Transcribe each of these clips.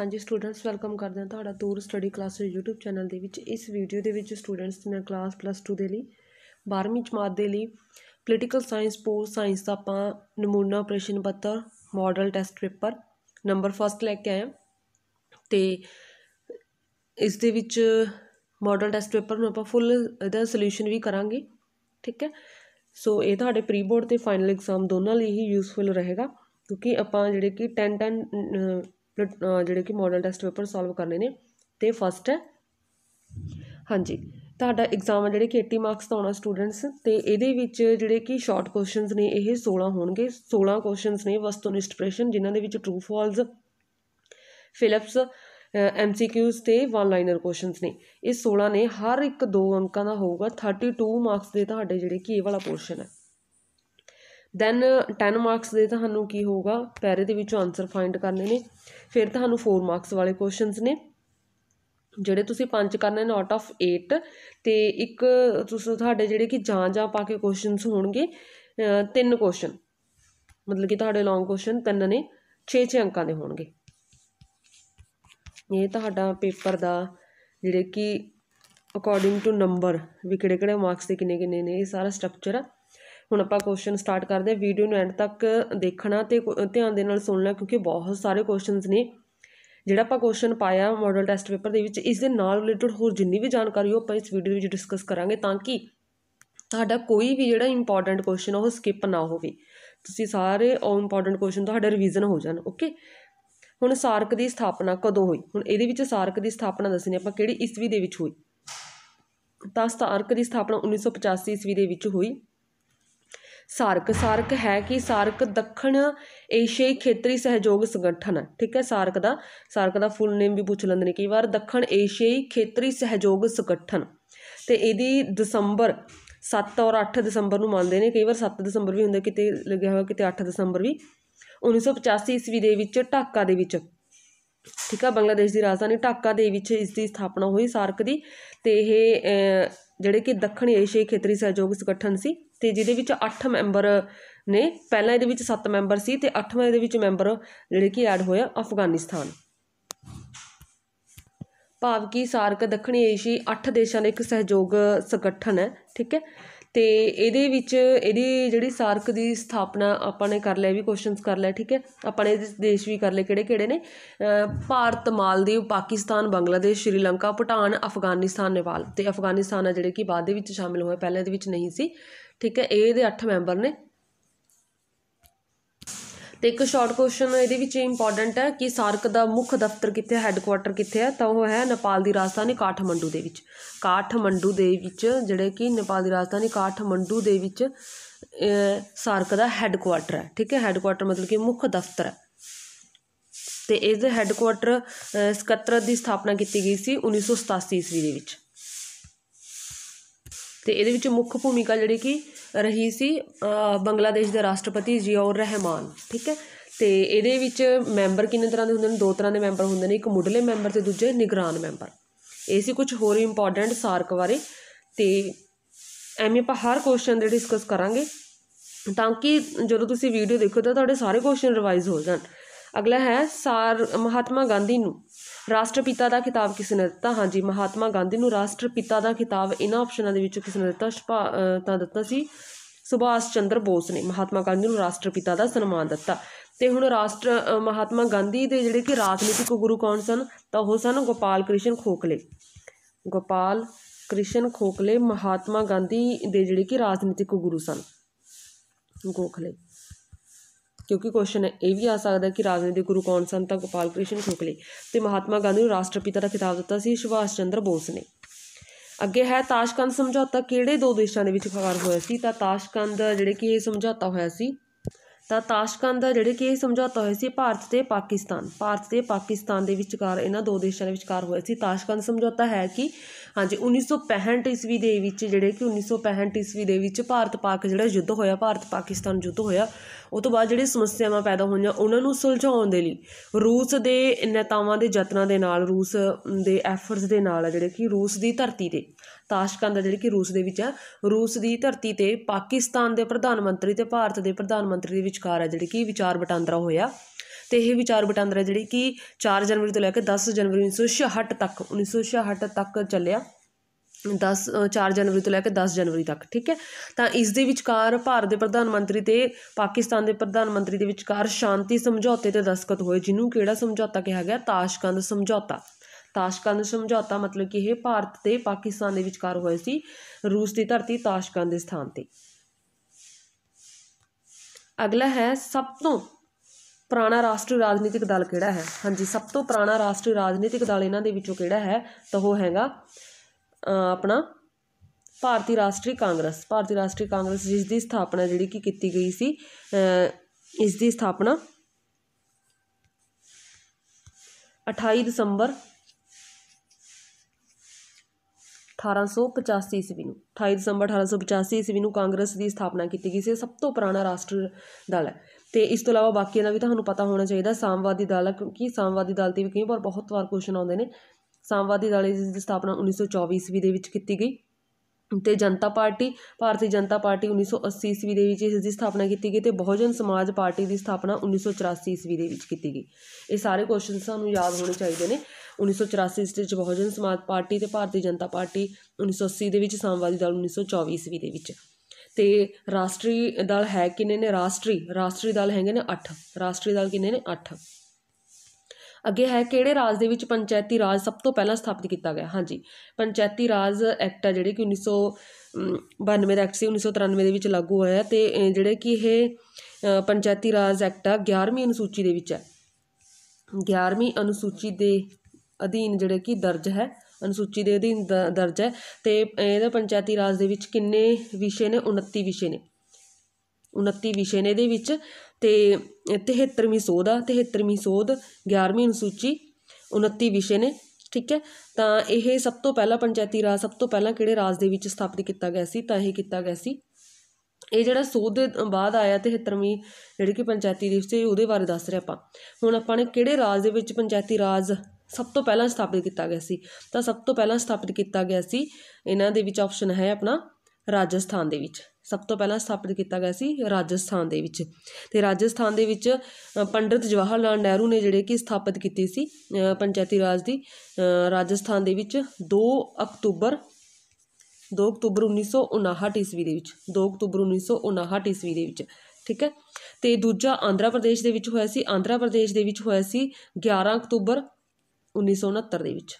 ਹਾਂਜੀ students welcome ਕਰਦੇ ਹਾਂ ਤੁਹਾਡਾ tour study class YouTube channel ਦੇ ਵਿੱਚ ਇਸ ਵੀਡੀਓ ਦੇ ਵਿੱਚ ਸਟੂਡੈਂਟਸ ਨੇ ਕਲਾਸ ਪਲੱਸ 2 ਦੇ ਲਈ 12ਵੀਂ ਜਮਾਤ ਦੇ ਲਈ ਪੋਲੀਟੀਕਲ ਸਾਇੰਸ ਪੋਲ ਸਾਇੰਸ ਦਾ ਆਪਾਂ ਨਮੂਨਾ ਪ੍ਰਸ਼ਨ ਪੱਤਰ model test paper number first ਲੈ ਕੇ ਆਏ ਤੇ ਇਸ ਦੇ ਵਿੱਚ ਮਾਡਲ ਟੈਸਟ ਪੇਪਰ ਨੂੰ ਆਪਾਂ ਫੁੱਲ ਇਹਦਾ ਸੋਲੂਸ਼ਨ ਵੀ ਕਰਾਂਗੇ ਠੀਕ ਹੈ ਸੋ ਇਹ ਤੁਹਾਡੇ ਪ੍ਰੀ ਬੋਰਡ ਤੇ ਫਾਈਨਲ ਐਗਜ਼ਾਮ ਦੋਨਾਂ ਲਈ ਹੀ ਯੂਸਫੁਲ ਰਹੇਗਾ ਕਿਉਂਕਿ ਆਪਾਂ ਜਿਹੜੇ ਕਿ 10 10 ਜਿਹੜੇ ਕਿ ਮਾਡਲ ਟੈਸਟ ਪੇਪਰ ਸੋਲਵ ਕਰਨੇ ਨੇ ਤੇ ਫਸਟ ਹੈ ਹਾਂਜੀ ਤੁਹਾਡਾ ਐਗਜ਼ਾਮ ਹੈ ਜਿਹੜੇ ਕਿ 80 ਮਾਰਕਸ ਦਾ ਆਉਣਾ ਸਟੂਡੈਂਟਸ ਤੇ ਇਹਦੇ ਵਿੱਚ ਜਿਹੜੇ ਕਿ ਸ਼ਾਰਟ ਕੁਐਸਚਨਸ ਨੇ ਇਹ 16 ਹੋਣਗੇ 16 ਕੁਐਸਚਨਸ ਨੇ ਵਸਤੂਨਿਸ਼ਟ ਪ੍ਰਸ਼ਨ ਜਿਨ੍ਹਾਂ ਦੇ ਵਿੱਚ ਟਰੂ ਫਾਲਸ ਫਿਲਿਪਸ ਐਮਸੀਕਿਊਸ ਤੇ ਵਨ ਲਾਈਨਰ ਕੁਐਸਚਨਸ ਨੇ ਇਹ 16 ਨੇ ਹਰ ਇੱਕ ਦੋ ਅੰਕਾਂ ਦਾ ਹੋਊਗਾ 32 ਮਾਰਕਸ ਦੇ ਤੁਹਾਡੇ ਜਿਹੜੇ ਕਿ ਇਹ ਵਾਲਾ ਪੋਰਸ਼ਨ ਹੈ ਦੈਨ 10 ਮਾਰਕਸ ਦੇ ਤੁਹਾਨੂੰ ਕੀ ਹੋਊਗਾ ਪੈਰੇ ਦੇ ਵਿੱਚੋਂ ਆਨਸਰ ਫਾਈਂਡ ਕਰਨੇ ਨੇ ਫਿਰ ਤੁਹਾਨੂੰ 4 ਮਾਰਕਸ ਵਾਲੇ ਕੁਐਸਚਨਸ ਨੇ ਜਿਹੜੇ ਤੁਸੀਂ ਪੰਜ ਕਰਨੇ ਨੇ ਆਊਟ ਆਫ 8 ਤੇ ਇੱਕ ਤੁਸੀਂ ਤੁਹਾਡੇ ਜਿਹੜੇ ਕਿ ਜਾਂ ਜਾਂ ਪਾ ਕੇ ਕੁਐਸਚਨਸ ਹੋਣਗੇ ਤਿੰਨ ਕੁਐਸਚਨ ਮਤਲਬ ਕਿ ਤੁਹਾਡੇ ਲੌਂਗ ਕੁਐਸਚਨ ਤਿੰਨ ਨੇ 6-6 ਅੰਕਾਂ ਦੇ ਹੋਣਗੇ ਇਹ ਤੁਹਾਡਾ ਪੇਪਰ ਦਾ ਜਿਹੜੇ ਕਿ ਅਕੋਰਡਿੰਗ ਟੂ ਨੰਬਰ ਵੀ ਕਿਹੜੇ ਕਿਹੜੇ ਮਾਰਕਸ ਦੇ ਕਿੰਨੇ ਕਿੰਨੇ ਨੇ ਇਹ ਸਾਰਾ ਸਟਰਕਚਰ ਆ ਹੁਣ ਆਪਾਂ ਕੁਐਸਚਨ ਸਟਾਰਟ ਕਰਦੇ ਵੀਡੀਓ ਨੂੰ ਐਂਡ ਤੱਕ ਦੇਖਣਾ ਤੇ ਧਿਆਨ ਦੇ ਨਾਲ ਸੁਣਨਾ ਕਿਉਂਕਿ ਬਹੁਤ ਸਾਰੇ ਕੁਐਸਚਨਸ ਨੇ ਜਿਹੜਾ ਆਪਾਂ ਕੁਐਸਚਨ ਪਾਇਆ ਮਾਡਲ ਟੈਸਟ ਪੇਪਰ ਦੇ ਵਿੱਚ ਇਸ ਦੇ ਨਾਲ ਰਿਲੇਟਡ ਹੋਰ ਜਿੰਨੀ ਵੀ ਜਾਣਕਾਰੀ ਉਹ ਆਪਾਂ ਇਸ ਵੀਡੀਓ ਵਿੱਚ ਡਿਸਕਸ ਕਰਾਂਗੇ ਤਾਂ ਕਿ ਤੁਹਾਡਾ ਕੋਈ ਵੀ ਜਿਹੜਾ ਇੰਪੋਰਟੈਂਟ ਕੁਐਸਚਨ ਉਹ ਸਕਿਪ ਨਾ ਹੋਵੇ ਤੁਸੀਂ ਸਾਰੇ ਉਹ ਇੰਪੋਰਟੈਂਟ ਕੁਐਸਚਨ ਤੁਹਾਡੇ ਰਿਵੀਜ਼ਨ ਹੋ ਜਾਣ ਓਕੇ ਹੁਣ ਸਾਰਕ ਦੀ ਸਥਾਪਨਾ ਕਦੋਂ ਹੋਈ ਹੁਣ ਇਹਦੇ ਵਿੱਚ ਸਾਰਕ ਦੀ ਸਥਾਪਨਾ ਦੱਸਣੀ ਆਪਾਂ ਕਿਹੜੀ ਈਸਵੀ ਦੇ ਵਿੱਚ ਹੋਈ ਤਾਂ ਸਾਰਕ ਦੀ ਸਥਾਪਨਾ 1985 ਈਸਵੀ ਦੇ ਵਿੱਚ ਹੋਈ ਸਾਰਕ ਸਾਰਕ ਹੈ ਕਿ ਸਾਰਕ ਦੱਖਣ ਏਸ਼ੀਆਈ ਖੇਤਰੀ ਸਹਿਯੋਗ ਸੰਗਠਨ ਹੈ ਠੀਕ ਹੈ ਸਾਰਕ ਦਾ ਸਾਰਕ ਦਾ ਫੁੱਲ ਨੇਮ ਵੀ ਪੁੱਛ ਲੈਂਦੇ ਨੇ ਕਈ ਵਾਰ ਦੱਖਣ ਏਸ਼ੀਆਈ ਖੇਤਰੀ ਸਹਿਯੋਗ ਸੰਗਠਨ ਤੇ ਇਹਦੀ ਦਸੰਬਰ 7 ਔਰ 8 ਦਸੰਬਰ ਨੂੰ ਮੰਨਦੇ ਨੇ ਕਈ ਵਾਰ 7 ਦਸੰਬਰ ਵੀ ਹੁੰਦਾ ਕਿਤੇ ਲੱਗਿਆ ਹੋਇਆ ਕਿਤੇ 8 ਦਸੰਬਰ ਵੀ 1985 ਈਸਵੀ ਦੇ ਵਿੱਚ ਢਾਕਾ ਦੇ ਵਿੱਚ ਠੀਕ ਆ ਬੰਗਲਾਦੇਸ਼ ਦੀ ਰਾਜਧਾਨੀ ਢਾਕਾ ਦੇ ਵਿੱਚ ਇਸ ਦੀ ਸਥਾਪਨਾ ਹੋਈ ਸਾਰਕ ਦੀ ਤੇ ਇਹ ਜਿਹੜੇ ਕਿ ਦੱਖਣੀ ਏਸ਼ੀਆਈ ਖੇਤਰੀ ਸਹਿਯੋਗ ਸੰਗਠਨ ਸੀ ਤੇ ਜਿਹਦੇ ਵਿੱਚ 8 ਮੈਂਬਰ ਨੇ ਪਹਿਲਾਂ ਇਹਦੇ ਵਿੱਚ 7 ਮੈਂਬਰ ਸੀ ਤੇ 8ਵਾਂ ਇਹਦੇ ਵਿੱਚ ਮੈਂਬਰ ਜਿਹੜੇ ਕਿ ਐਡ ਹੋਇਆ ਅਫਗਾਨਿਸਤਾਨ ਭਾਵ ਕਿ ਸਾਰਕ ਦੱਖਣੀ ਏਸ਼ੀਆਈ 8 ਦੇਸ਼ਾਂ ਦਾ ਇੱਕ ਸਹਿਯੋਗ ਸੰਗਠਨ ਹੈ ਠੀਕ ਹੈ ਤੇ ਇਹਦੇ ਵਿੱਚ ਇਹਦੀ ਜਿਹੜੀ ਸਾਰਕ ਦੀ ਸਥਾਪਨਾ ਆਪਾਂ ਨੇ ਕਰ ਲਿਆ ਵੀ ਕੁਐਸਚਨਸ ਕਰ ਲਿਆ ਠੀਕ ਹੈ ਆਪਾਂ ਨੇ ਇਹਦੇ ਦੇਸ਼ ਵੀ ਕਰ ਲਏ ਕਿਹੜੇ ਕਿਹੜੇ ਨੇ ਭਾਰਤ ਮਾਲਦੀਵ ਪਾਕਿਸਤਾਨ ਬੰਗਲਾਦੇਸ਼ ਸ਼੍ਰੀਲੰਕਾ ਭੂਟਾਨ ਅਫਗਾਨਿਸਤਾਨ ਨੇਪਾਲ ਤੇ ਅਫਗਾਨਿਸਤਾਨ ਆ ਜਿਹੜੇ ਕਿ ਬਾਅਦ ਦੇ ਵਿੱਚ ਸ਼ਾਮਿਲ ਹੋਏ ਪਹਿਲਾਂ ਦੇ ਵਿੱਚ ਨਹੀਂ ਸੀ ਠੀਕ ਹੈ ਇਹ ਇਹਦੇ ਅੱਠ ਮੈਂਬਰ ਨੇ ਤੇ ਇੱਕ ਸ਼ਾਰਟ ਕੁਐਸਚਨ ਇਹਦੇ ਵਿੱਚ ਇੰਪੋਰਟੈਂਟ ਹੈ ਕਿ ਸਾਰਕ ਦਾ ਮੁੱਖ ਦਫ਼ਤਰ ਕਿੱਥੇ ਹੈ ਹੈੱਡਕੁਆਟਰ ਕਿੱਥੇ ਹੈ ਤਾਂ ਉਹ ਹੈ ਨੇਪਾਲ ਦੀ ਰਾਜਧਾਨੀ ਕਾਠਮੰਡੂ ਦੇ ਵਿੱਚ ਕਾਠਮੰਡੂ ਦੇ ਵਿੱਚ ਜਿਹੜੇ ਕਿ ਨੇਪਾਲ ਦੀ ਰਾਜਧਾਨੀ ਕਾਠਮੰਡੂ ਦੇ ਵਿੱਚ ਸਾਰਕ ਦਾ ਹੈੱਡਕੁਆਟਰ ਹੈ ਠੀਕ ਹੈ ਹੈੱਡਕੁਆਟਰ ਮਤਲਬ ਕਿ ਮੁੱਖ ਦਫ਼ਤਰ ਹੈ ਤੇ ਇਸ ਹੈੱਡਕੁਆਟਰ ਸਕੱਤਰ ਦੀ ਸਥਾਪਨਾ ਕੀਤੀ ਗਈ ਸੀ 1987 ਈਸਵੀ ਦੇ ਵਿੱਚ ਤੇ ਇਹਦੇ ਵਿੱਚ ਮੁੱਖ ਭੂਮਿਕਾ ਜਿਹੜੀ ਕਿ ਰਹੀ ਸੀ ਬੰਗਲਾਦੇਸ਼ ਦੇ ਰਾਸ਼ਟਰਪਤੀ ਜ਼ਿਆਉਰ ਰਹਿਮਾਨ ਠੀਕ ਹੈ ਤੇ ਇਹਦੇ ਵਿੱਚ ਮੈਂਬਰ ਕਿੰਨੇ ਤਰ੍ਹਾਂ ਦੇ ਹੁੰਦੇ ਨੇ ਦੋ ਤਰ੍ਹਾਂ ਦੇ ਮੈਂਬਰ ਹੁੰਦੇ ਨੇ ਇੱਕ ਮੁੱਢਲੇ ਮੈਂਬਰ ਤੇ ਦੂਜੇ ਨਿਗਰਾਨ ਮੈਂਬਰ ਇਹ ਸੀ ਕੁਝ ਹੋਰ ਇੰਪੋਰਟੈਂਟ ਸਾਰਕ ਬਾਰੇ ਤੇ ਐਵੇਂ ਆਪਾਂ ਹਰ ਕੁਐਸਚਨ ਦੇ ਡਿਸਕਸ ਕਰਾਂਗੇ ਤਾਂ ਕਿ ਜਦੋਂ ਤੁਸੀਂ ਵੀਡੀਓ ਦੇਖੋ ਤਾਂ ਤੁਹਾਡੇ ਸਾਰੇ ਕੁਐਸਚਨ ਰਿਵਾਈਜ਼ ਹੋ ਜਾਣ ਅਗਲਾ ਹੈ ਸਾਰ ਮਹਾਤਮਾ ਗਾਂਧੀ ਨੂੰ ਰਾਸ਼ਟਰਪਿਤਾ ਦਾ ਖਿਤਾਬ ਕਿਸ ਨੇ ਦਿੱਤਾ ਹਾਂਜੀ ਮਹਾਤਮਾ ਗਾਂਧੀ ਨੂੰ ਰਾਸ਼ਟਰਪਿਤਾ ਦਾ ਖਿਤਾਬ ਇਹਨਾਂ ਆਪਸ਼ਨਾਂ ਦੇ ਵਿੱਚੋਂ ਕਿਸ ਨੇ ਦਿੱਤਾ ਤਾਂ ਦਿੱਤਾ ਸੀ ਸੁਭਾਸ਼ ਚੰਦਰ ਬੋਸ ਨੇ ਮਹਾਤਮਾ ਗਾਂਧੀ ਨੂੰ ਰਾਸ਼ਟਰਪਿਤਾ ਦਾ ਸਨਮਾਨ ਦਿੱਤਾ ਤੇ ਹੁਣ ਰਾਸ਼ਟਰ ਮਹਾਤਮਾ ਗਾਂਧੀ ਦੇ ਜਿਹੜੇ ਕਿ ਰਾਜਨੀਤਿਕ ਗੁਰੂ ਕੌਣ ਸਨ ਤਾਂ ਉਹ ਸਨ ਗੋਪਾਲ ਕ੍ਰਿਸ਼ਨ ਖੋਖਲੇ ਗੋਪਾਲ ਕ੍ਰਿਸ਼ਨ ਖੋਖਲੇ ਮਹਾਤਮਾ ਗਾਂਧੀ ਦੇ ਜਿਹੜੇ ਕਿ ਰਾਜਨੀਤਿਕ ਗੁਰੂ ਸਨ ਗੋਖਲੇ ਕਿਉਂਕਿ ਕੁਐਸਚਨ ਇਹ ਵੀ ਆ ਸਕਦਾ ਕਿ ਰਾਜਨੀਤੀ ਦੇ ਗੁਰੂ ਕੌਣ ਸਨ ਤਾਂ ਗੋਪਾਲ ਕ੍ਰਿਸ਼ਨ ਗੋਖਲੇ ਤੇ ਮਹਾਤਮਾ ਗਾਂਧੀ ਨੂੰ ਰਾਸ਼ਟਰਪਿਤਾ ਦਾ ਖਿਤਾਬ ਦਿੱਤਾ ਸੀ ਸੁਭਾਸ਼ ਚੰਦਰ ਬੋਸ ਨੇ ਅੱਗੇ ਹੈ ਤਾਸ਼ਕੰਦ ਸਮਝੌਤਾ ਕਿਹੜੇ ਦੋ ਦੇਸ਼ਾਂ ਦੇ ਵਿੱਚ ਵਿਚਕਾਰ ਹੋਇਆ ਸੀ ਤਾਂ ਤਾਸ਼ਕੰਦ ਜਿਹੜੇ ਕਿ ਇਹ ਸਮਝੌਤਾ ਹੋਇਆ ਸੀ ਤਾਂ ਤਾਸ਼ਕੰਦ ਜਿਹੜੇ ਕਿ ਇਹ ਸਮਝੌਤਾ ਹੋਇਆ ਸੀ ਭਾਰਤ ਤੇ ਪਾਕਿਸਤਾਨ ਭਾਰਤ ਤੇ ਪਾਕਿਸਤਾਨ ਦੇ ਵਿਚਕਾਰ ਇਹਨਾਂ ਦੋ ਦੇਸ਼ਾਂ ਦੇ ਵਿਚਕਾਰ ਹੋਇਆ ਸੀ ਤਾਸ਼ਕੰਦ ਸਮਝੌਤਾ ਹੈ ਕਿ ਹਾਂਜੀ 1965 ਈਸਵੀ ਦੇ ਵਿੱਚ ਜਿਹੜੇ ਕਿ 1965 ਈਸਵੀ ਦੇ ਵਿੱਚ ਭਾਰਤ ਪਾਕ ਜਿਹੜਾ ਯੁੱਧ ਹੋਇਆ ਭਾਰਤ ਪਾਕਿਸਤਾਨ ਯੁੱਧ ਹੋਇਆ ਉਹ ਤੋਂ ਬਾਅਦ ਜਿਹੜੇ ਸਮੱਸਿਆਵਾਂ ਪੈਦਾ ਹੋਈਆਂ ਉਹਨਾਂ ਨੂੰ ਸੁਲਝਾਉਣ ਦੇ ਲਈ ਰੂਸ ਦੇ ਨੇਤਾਵਾਂ ਦੇ ਯਤਨਾਂ ਦੇ ਨਾਲ ਰੂਸ ਦੇ ਐਫਰਟਸ ਦੇ ਨਾਲ ਜਿਹੜੇ ਕਿ ਰੂਸ ਦੀ ਧਰਤੀ ਤੇ ਤਾਸ਼ਕੰਦ ਜਿਹੜੀ ਕਿ ਰੂਸ ਦੇ ਵਿੱਚ ਹੈ ਰੂਸ ਦੀ ਧਰਤੀ ਤੇ ਪਾਕਿਸਤਾਨ ਦੇ ਪ੍ਰਧਾਨ ਮੰਤਰੀ ਤੇ ਭਾਰਤ ਦੇ ਪ੍ਰਧਾਨ ਮੰਤਰੀ ਦੇ ਵਿਚਕਾਰ ਹੈ ਜਿਹੜੇ ਕਿ ਵਿਚਾਰ ਵਟਾਂਦਰਾ ਹੋਇਆ ਤੇ ਇਹ ਵਿਚਾਰ ਵਟਾਂਦਰਾ ਜਿਹੜੀ ਕਿ 4 ਜਨਵਰੀ ਤੋਂ ਲੈ ਕੇ 10 ਜਨਵਰੀ 1966 ਤੱਕ 1966 ਤੱਕ ਚੱਲਿਆ 10 4 ਜਨਵਰੀ ਤੋਂ ਲੈ ਕੇ 10 ਜਨਵਰੀ ਤੱਕ ਠੀਕ ਹੈ ਤਾਂ ਇਸ ਦੇ ਵਿਚਕਾਰ ਭਾਰਤ ਦੇ ਪ੍ਰਧਾਨ ਮੰਤਰੀ ਤੇ ਪਾਕਿਸਤਾਨ ਦੇ ਪ੍ਰਧਾਨ ਮੰਤਰੀ ਦੇ ਵਿਚਕਾਰ ਸ਼ਾਂਤੀ ਸਮਝੌਤੇ ਤੇ ਦਸਤਖਤ ਹੋਏ ਜਿਹਨੂੰ ਕਿਹੜਾ ਸਮਝੌਤਾ ਕਿਹਾ ਗਿਆ ਤਾਸ਼ਕੰਦ ਸਮਝੌਤਾ ਤਾਸ਼ਕੰਦ ਸਮਝੌਤਾ ਮਤਲਬ ਕਿ ਇਹ ਭਾਰਤ ਤੇ ਪਾਕਿਸਤਾਨ ਦੇ ਵਿਚਕਾਰ ਹੋਇਆ ਸੀ ਰੂਸ ਦੀ ਧਰਤੀ ਤਾਸ਼ਕੰਦ ਦੇ ਸਥਾਨ ਤੇ ਅਗਲਾ ਹੈ ਸਭ ਤੋਂ ਪੁਰਾਣਾ ਰਾਸ਼ਟਰੀ ਰਾਜਨੀਤਿਕ ਦਲ ਕਿਹੜਾ ਹੈ ਹਾਂਜੀ ਸਭ ਤੋਂ ਪੁਰਾਣਾ ਰਾਸ਼ਟਰੀ ਰਾਜਨੀਤਿਕ ਦਲ ਇਹਨਾਂ ਦੇ ਵਿੱਚੋਂ ਕਿਹੜਾ ਹੈ ਤਾਂ ਉਹ ਹੈਗਾ ਆਪਣਾ ਭਾਰਤੀ ਰਾਸ਼ਟਰੀ ਕਾਂਗਰਸ ਭਾਰਤੀ ਰਾਸ਼ਟਰੀ ਕਾਂਗਰਸ ਜਿਸ ਦੀ ਸਥਾਪਨਾ ਜਿਹੜੀ ਕਿ ਕੀਤੀ ਗਈ ਸੀ ਇਸ ਦੀ ਸਥਾਪਨਾ 28 ਦਸੰਬਰ 1885 ਈਸਵੀ ਨੂੰ 28 ਦਸੰਬਰ 1885 ਈਸਵੀ ਨੂੰ ਕਾਂਗਰਸ ਦੀ ਸਥਾਪਨਾ ਕੀਤੀ ਗਈ ਸੀ ਸਭ ਤੋਂ ਪੁਰਾਣਾ ਰਾਸ਼ਟਰੀ ਦਲ ਹੈ ਤੇ ਇਸ ਤੋਂ ਇਲਾਵਾ ਬਾਕੀਆਂ ਦਾ ਵੀ ਤੁਹਾਨੂੰ ਪਤਾ ਹੋਣਾ ਚਾਹੀਦਾ ਸਾਮਵਾਦੀ ਦਲ ਕਿਉਂਕਿ ਸਾਮਵਾਦੀ ਦਲ 'ਤੇ ਵੀ ਕਈ ਵਾਰ ਬਹੁਤ ਵਾਰ ਕੁਐਸਚਨ ਆਉਂਦੇ ਨੇ ਸਾਮਵਾਦੀ ਦਲ ਦੀ ਸਥਾਪਨਾ 1924 ਈਸਵੀ ਦੇ ਵਿੱਚ ਕੀਤੀ ਗਈ ਤੇ ਜਨਤਾ ਪਾਰਟੀ ਭਾਰਤੀ ਜਨਤਾ ਪਾਰਟੀ 1980 ਈਸਵੀ ਦੇ ਵਿੱਚ ਇਸ ਦੀ ਸਥਾਪਨਾ ਕੀਤੀ ਗਈ ਤੇ ਬਹੁਜਨ ਸਮਾਜ ਪਾਰਟੀ ਦੀ ਸਥਾਪਨਾ 1984 ਈਸਵੀ ਦੇ ਵਿੱਚ ਕੀਤੀ ਗਈ ਇਹ ਸਾਰੇ ਕੁਐਸਚਨ ਸਾਨੂੰ ਯਾਦ ਹੋਣੇ ਚਾਹੀਦੇ ਨੇ 1984 ਸੌ ਚੁਰਾਸੀ ਈਸਵੀ ਵਿੱਚ ਬਹੁਜਨ ਸਮਾਜ ਪਾਰਟੀ ਤੇ ਭਾਰਤੀ ਜਨਤਾ ਪਾਰਟੀ 1980 ਦੇ ਵਿੱਚ ਸਾਮਵਾਦੀ ਦਲ 1924 ਈਸਵੀ ਦੇ ਵਿੱਚ ਤੇ ਰਾਸ਼ਟਰੀ ਦਲ ਹੈ ਕਿੰਨੇ ਨੇ ਰਾਸ਼ਟਰੀ ਰਾਸ਼ਟਰੀ ਦਲ ਹੈਗੇ ਨੇ 8 ਰਾਸ਼ਟਰੀ ਦਲ ਕਿੰਨੇ ਨੇ 8 ਅੱਗੇ ਹੈ ਕਿਹੜੇ ਰਾਜ ਦੇ ਵਿੱਚ ਪੰਚਾਇਤੀ ਰਾਜ ਸਭ ਤੋਂ ਪਹਿਲਾਂ ਸਥਾਪਿਤ ਕੀਤਾ ਗਿਆ ਹਾਂਜੀ ਪੰਚਾਇਤੀ ਰਾਜ ਐਕਟ ਹੈ ਜਿਹੜੇ ਕਿ 1992 ਦਾ ਐਕਟ ਸੀ 1993 ਦੇ ਵਿੱਚ ਲਾਗੂ ਹੋਇਆ ਤੇ ਜਿਹੜੇ ਕਿ ਇਹ ਪੰਚਾਇਤੀ ਰਾਜ ਐਕਟ ਆ 11ਵੀਂ ਅਨੁਸੂਚੀ ਦੇ ਵਿੱਚ ਹੈ 11ਵੀਂ ਅਨੁਸੂਚੀ ਦੇ ਅਧੀਨ ਜਿਹੜੇ ਕਿ ਦਰਜ ਹੈ ਅਨੁਸੂਚੀ ਦੇ ਅਧੀਨ ਦਰਜ ਹੈ ਤੇ ਇਹਦਾ ਪੰਚਾਇਤੀ ਰਾਜ ਦੇ ਵਿੱਚ ਕਿੰਨੇ ਵਿਸ਼ੇ ਨੇ 29 ਵਿਸ਼ੇ ਨੇ 29 ਵਿਸ਼ੇ ਨੇ ਇਹਦੇ ਵਿੱਚ ਤੇ 73ਵੀਂ ਸੋਧ ਆ 73ਵੀਂ ਸੋਧ 11ਵੀਂ ਅਨੁਸੂਚੀ 29 ਵਿਸ਼ੇ ਨੇ ਠੀਕ ਹੈ ਤਾਂ ਇਹ ਸਭ ਤੋਂ ਪਹਿਲਾਂ ਪੰਚਾਇਤੀ ਰਾਜ ਸਭ ਤੋਂ ਪਹਿਲਾਂ ਕਿਹੜੇ ਰਾਜ ਦੇ ਵਿੱਚ ਸਥਾਪਿਤ ਕੀਤਾ ਗਿਆ ਸੀ ਤਾਂ ਇਹ ਕੀਤਾ ਗਿਆ ਸੀ ਇਹ ਜਿਹੜਾ ਸੋਧ ਦੇ ਬਾਅਦ ਆਇਆ 73ਵੀਂ ਜਿਹੜੀ ਕਿ ਪੰਚਾਇਤੀ ਦਿਵਸ ਤੇ ਉਹਦੇ ਬਾਰੇ ਦੱਸ ਰਿਹਾ ਆਪਾਂ ਹੁਣ ਆਪਾਂ ਨੇ ਕਿਹੜੇ ਰਾਜ ਦੇ ਵਿੱਚ ਪੰਚਾਇਤੀ ਰਾਜ ਸਭ ਤੋਂ ਪਹਿਲਾਂ ਸਥਾਪਿਤ ਕੀਤਾ ਗਿਆ ਸੀ ਤਾਂ ਸਭ ਤੋਂ ਪਹਿਲਾਂ ਸਥਾਪਿਤ ਕੀਤਾ ਗਿਆ ਸੀ ਇਹਨਾਂ ਦੇ ਵਿੱਚ ਆਪਸ਼ਨ ਹੈ ਆਪਣਾ ਰਾਜਸਥਾਨ ਦੇ ਵਿੱਚ ਸਭ ਤੋਂ ਪਹਿਲਾਂ ਸਥਾਪਿਤ ਕੀਤਾ ਗਿਆ ਸੀ ਰਾਜਸਥਾਨ ਦੇ ਵਿੱਚ ਤੇ ਰਾਜਸਥਾਨ ਦੇ ਵਿੱਚ ਪੰਡਿਤ ਜਵਾਹਰ ਲਾਲ ਨਹਿਰੂ ਨੇ ਜਿਹੜੇ ਕਿ ਸਥਾਪਿਤ ਕੀਤੀ ਸੀ ਪੰਚਾਇਤੀ ਰਾਜ ਦੀ ਰਾਜਸਥਾਨ ਦੇ ਵਿੱਚ 2 ਅਕਤੂਬਰ 2 ਅਕਤੂਬਰ 1959 ਈਸਵੀ ਦੇ ਵਿੱਚ 2 ਅਕਤੂਬਰ 1959 ਈਸਵੀ ਦੇ ਵਿੱਚ ਠੀਕ ਹੈ ਤੇ ਦੂਜਾ ਆਂਧਰਾ ਪ੍ਰਦੇਸ਼ ਦੇ ਵਿੱਚ ਹੋਇਆ ਸੀ ਆਂਧਰਾ ਪ੍ਰਦੇਸ਼ ਦੇ ਵਿੱਚ ਹੋਇਆ ਸੀ 11 ਅਕਤੂਬਰ 1969 ਦੇ ਵਿੱਚ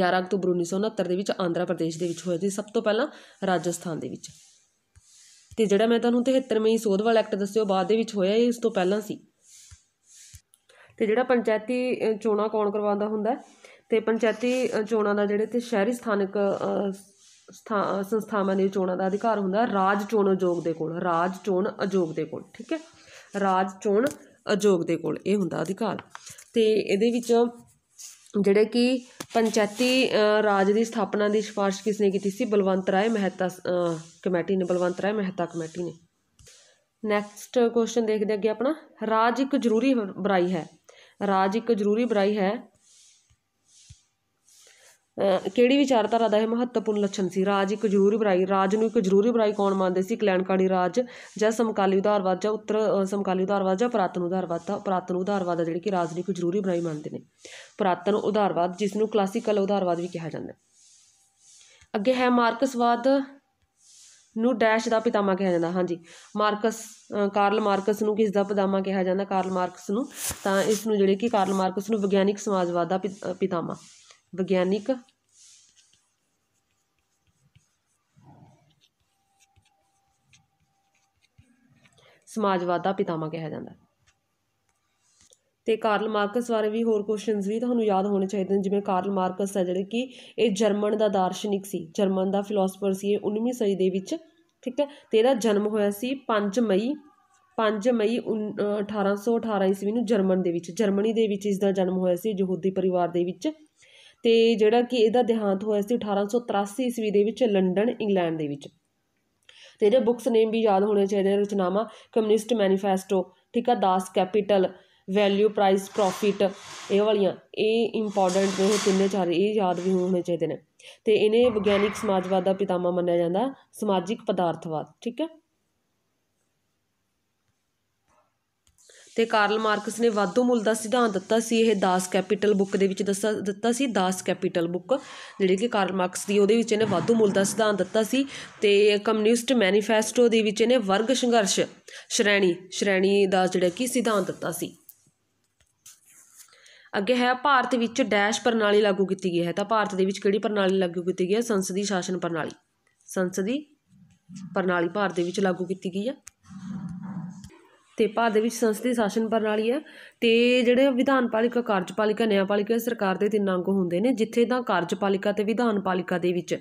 11 ਅਕਤੂਬਰ 1969 ਦੇ ਵਿੱਚ ਆਂਧਰਾ ਪ੍ਰਦੇਸ਼ ਦੇ ਵਿੱਚ ਹੋਇਆ ਸੀ ਸਭ ਤੋਂ ਪਹਿਲਾਂ ਰਾਜਸਥਾਨ ਦੇ ਵਿੱਚ ਤੇ ਜਿਹੜਾ ਮੈਂ ਤੁਹਾਨੂੰ 73ਵੇਂ ਸੋਧ ਵਾਲਾ ਐਕਟ ਦੱਸਿਓ ਬਾਅਦ ਦੇ ਵਿੱਚ ਹੋਇਆ ਇਹ ਉਸ ਤੋਂ ਪਹਿਲਾਂ ਸੀ ਤੇ ਜਿਹੜਾ ਪੰਚਾਇਤੀ ਚੋਣਾਂ ਕੌਣ ਕਰਵਾਉਂਦਾ ਹੁੰਦਾ ਤੇ ਪੰਚਾਇਤੀ ਚੋਣਾਂ ਦਾ ਜਿਹੜੇ ਤੇ ਸ਼ਹਿਰੀ ਸਥਾਨਕ ਸੰਸਥਾਵਾਂ ਦੇ ਚੋਣਾਂ ਦਾ ਅਧਿਕਾਰ ਹੁੰਦਾ ਰਾਜ ਚੋਣ ਆਯੋਗ ਦੇ ਕੋਲ ਰਾਜ ਚੋਣ ਆਯੋਗ ਦੇ ਕੋਲ ਠੀਕ ਹੈ ਰਾਜ ਚੋਣ ਆਯੋਗ ਦੇ ਕੋਲ ਇਹ ਹੁੰਦਾ ਅਧਿਕਾਰ ਤੇ ਇਹਦੇ ਵਿੱਚ ਜਿਹੜੇ ਕਿ ਪੰਚਾਇਤੀ ਰਾਜ ਦੀ ਸਥਾਪਨਾ ਦੀ ਸਿਫਾਰਿਸ਼ ਕਿਸ ਨੇ ਕੀਤੀ ਸੀ ਬਲਵੰਤ ਰਾਏ ਮਹਿਤਾ ਕਮੇਟੀ ਨੇ ਬਲਵੰਤ ਰਾਏ ਮਹਿਤਾ ਕਮੇਟੀ ਨੇ ਨੈਕਸਟ ਕੁਐਸਚਨ ਦੇਖਦੇ ਅੱਗੇ ਆਪਣਾ ਰਾਜ ਇੱਕ ਜ਼ਰੂਰੀ ਬੁਰਾਈ ਹੈ ਰਾਜ ਇੱਕ ਜ਼ਰੂਰੀ ਬੁਰਾਈ ਹੈ ਕਿਹੜੀ ਵਿਚਾਰਧਾਰਾ ਦਾ ਇਹ ਮਹੱਤਵਪੂਰਨ ਲੱਛਣ ਸੀ ਰਾਜ ਇੱਕ ਜ਼ਰੂਰੀ ਬੁਰਾਈ ਰਾਜ ਨੂੰ ਇੱਕ ਜ਼ਰੂਰੀ ਬੁਰਾਈ ਕੌਣ ਮੰਨਦੇ ਸੀ ਕਲਿਆਣਕਾਰੀ ਰਾਜ ਜਾਂ ਸਮਕਾਲੀ ਉਦਾਰਵਾਦ ਜਾਂ ਉੱਤਰ ਸਮਕਾਲੀ ਉਦਾਰਵਾਦ ਜਾਂ ਪ੍ਰਾਤਨ ਉਦਾਰਵਾਦ ਦਾ ਪ੍ਰਾਤਨ ਉਦਾਰਵਾਦ ਆ ਜਿਹੜੀ ਕਿ ਰਾਜ ਨੂੰ ਇੱਕ ਜ਼ਰੂਰੀ ਬੁਰਾਈ ਮੰਨਦੇ ਨੇ ਪ੍ਰਾਤਨ ਉਦਾਰਵਾਦ ਜਿਸ ਨੂੰ ਕਲਾਸਿਕਲ ਉਦਾਰਵਾਦ ਵੀ ਕਿਹਾ ਜਾਂਦਾ ਅੱਗੇ ਹੈ ਮਾਰਕਸਵਾਦ ਨੂੰ ਡੈਸ਼ ਦਾ ਪਿਤਾਮਾ ਕਿਹਾ ਜਾਂਦਾ ਹਾਂਜੀ ਮਾਰਕਸ ਕਾਰਲ ਮਾਰਕਸ ਨੂੰ ਕਿਸ ਦਾ ਪਿਤਾਮਾ ਕਿਹਾ ਜਾਂਦਾ ਕਾਰਲ ਮਾਰਕਸ ਨੂੰ ਤਾਂ ਇਸ ਨੂੰ ਜਿਹੜੇ ਕਿ ਕਾਰਲ ਮਾਰਕਸ ਨੂੰ ਵਿਗਿਆਨਿਕ ਸਮਾਜਵਾਦ ਦਾ ਪਿਤਾਮਾ ਵਿਗਿਆਨਿਕ ਸਮਾਜਵਾਦ ਦਾ ਪਿਤਾਮਾ ਕਿਹਾ ਜਾਂਦਾ ਤੇ ਕਾਰਲ ਮਾਰਕਸ ਬਾਰੇ ਵੀ ਹੋਰ ਕੁਐਸਚਨਸ ਵੀ ਤੁਹਾਨੂੰ ਯਾਦ ਹੋਣੇ ਚਾਹੀਦੇ ਨੇ ਜਿਵੇਂ ਕਾਰਲ ਮਾਰਕਸ ਹੈ ਜਿਹੜੇ ਕਿ ਇਹ ਜਰਮਨ ਦਾ ਦਾਰਸ਼ਨਿਕ ਸੀ ਜਰਮਨ ਦਾ ਫਿਲਾਸਫਰ ਸੀ ਇਹ 19ਵੀਂ ਸਦੀ ਦੇ ਵਿੱਚ ਠੀਕ ਹੈ ਤੇ ਇਹਦਾ ਜਨਮ ਹੋਇਆ ਸੀ 5 ਮਈ 5 ਮਈ 1818 ਈਸਵੀ ਨੂੰ ਜਰਮਨ ਦੇ ਵਿੱਚ ਜਰਮਨੀ ਦੇ ਵਿੱਚ ਇਸ ਦਾ ਜਨਮ ਹੋਇਆ ਸੀ ਯਹੂਦੀ ਪਰਿਵਾਰ ਦੇ ਵਿੱਚ ਤੇ ਜਿਹੜਾ ਕਿ ਇਹਦਾ ਦੇਹਾਂਤ ਹੋਇਆ ਸੀ 1883 ਈਸਵੀ ਦੇ ਵਿੱਚ ਲੰਡਨ ਇੰਗਲੈਂਡ ਦੇ ਵਿੱਚ ਤੇ ਇਹਦੇ ਬੁੱਕਸ ਨੇਮ ਵੀ ਯਾਦ ਹੋਣੇ ਚਾਹੀਦੇ ਰਚਨਾਵਾਂ ਕਮਿਊਨਿਸਟ ਮੈਨੀਫੈਸਟੋ ਠੀਕ ਆ Das Kapital value price profit ਇਹ ਵਾਲੀਆਂ ਇਹ ਇੰਪੋਰਟੈਂਟ ਨੇ ਤਿੰਨੇ ਚਾਰ ਇਹ ਯਾਦ ਵੀ ਹੋਣੇ ਚਾਹੀਦੇ ਨੇ ਤੇ ਇਹਨੇ ਵਿਗਿਆਨਿਕ ਸਮਾਜਵਾਦ ਦਾ ਪਿਤਾਮਾ ਮੰਨਿਆ ਜਾਂਦਾ ਸਮਾਜਿਕ ਪਦਾਰਥਵਾਦ ਠੀਕ ਹੈ ਤੇ ਕਾਰਲ ਮਾਰਕਸ ਨੇ ਵਾਧੂ ਮੁੱਲ ਦਾ ਸਿਧਾਂਤ ਦਿੱਤਾ ਸੀ ਇਹ ਦਾਸ ਕੈਪੀਟਲ ਬੁੱਕ ਦੇ ਵਿੱਚ ਦੱਸਾ ਦਿੱਤਾ ਸੀ ਦਾਸ ਕੈਪੀਟਲ ਬੁੱਕ ਜਿਹੜੀ ਕਿ ਕਾਰਲ ਮਾਰਕਸ ਦੀ ਉਹਦੇ ਵਿੱਚ ਇਹਨੇ ਵਾਧੂ ਮੁੱਲ ਦਾ ਸਿਧਾਂਤ ਦਿੱਤਾ ਸੀ ਤੇ ਕਮਿਊਨਿਸਟ ਮੈਨੀਫੈਸਟੋ ਦੇ ਵਿੱਚ ਇਹਨੇ ਵਰਗ ਸੰਘਰਸ਼ ਸ਼੍ਰੇਣੀ ਸ਼੍ਰੇਣੀ ਦਾ ਜਿਹੜਾ ਕਿ ਸਿਧਾਂਤ ਦਿੱਤਾ ਸੀ ਅੱਗੇ ਹੈ ਭਾਰਤ ਵਿੱਚ ਡੈਸ਼ ਪ੍ਰਣਾਲੀ ਲਾਗੂ ਕੀਤੀ ਗਈ ਹੈ ਤਾਂ ਭਾਰਤ ਦੇ ਵਿੱਚ ਕਿਹੜੀ ਪ੍ਰਣਾਲੀ ਲਾਗੂ ਕੀਤੀ ਗਈ ਹੈ ਸੰਸਦੀ ਸ਼ਾਸਨ ਪ੍ਰਣਾਲੀ ਸੰਸਦੀ ਪ੍ਰਣਾਲੀ ਭਾਰਤ ਦੇ ਵਿੱਚ ਲਾਗੂ ਕੀਤੀ ਗਈ ਹੈ ਤੇ ਭਾਰਤ ਦੇ ਵਿੱਚ ਸੰਸਦੀ ਸ਼ਾਸਨ ਪ੍ਰਣਾਲੀ ਹੈ ਤੇ ਜਿਹੜੇ ਵਿਧਾਨ ਪਾਲਿਕਾ ਕਾਰਜਪਾਲਿਕਾ ਨਿਆਂਪਾਲਿਕਾ ਸਰਕਾਰ ਦੇ ਤਿੰਨ ਅੰਗ ਹੁੰਦੇ ਨੇ ਜਿੱਥੇ ਤਾਂ ਕਾਰਜਪਾਲਿਕਾ ਤੇ ਵਿਧਾਨ ਪਾਲਿਕਾ ਦੇ ਵਿੱਚ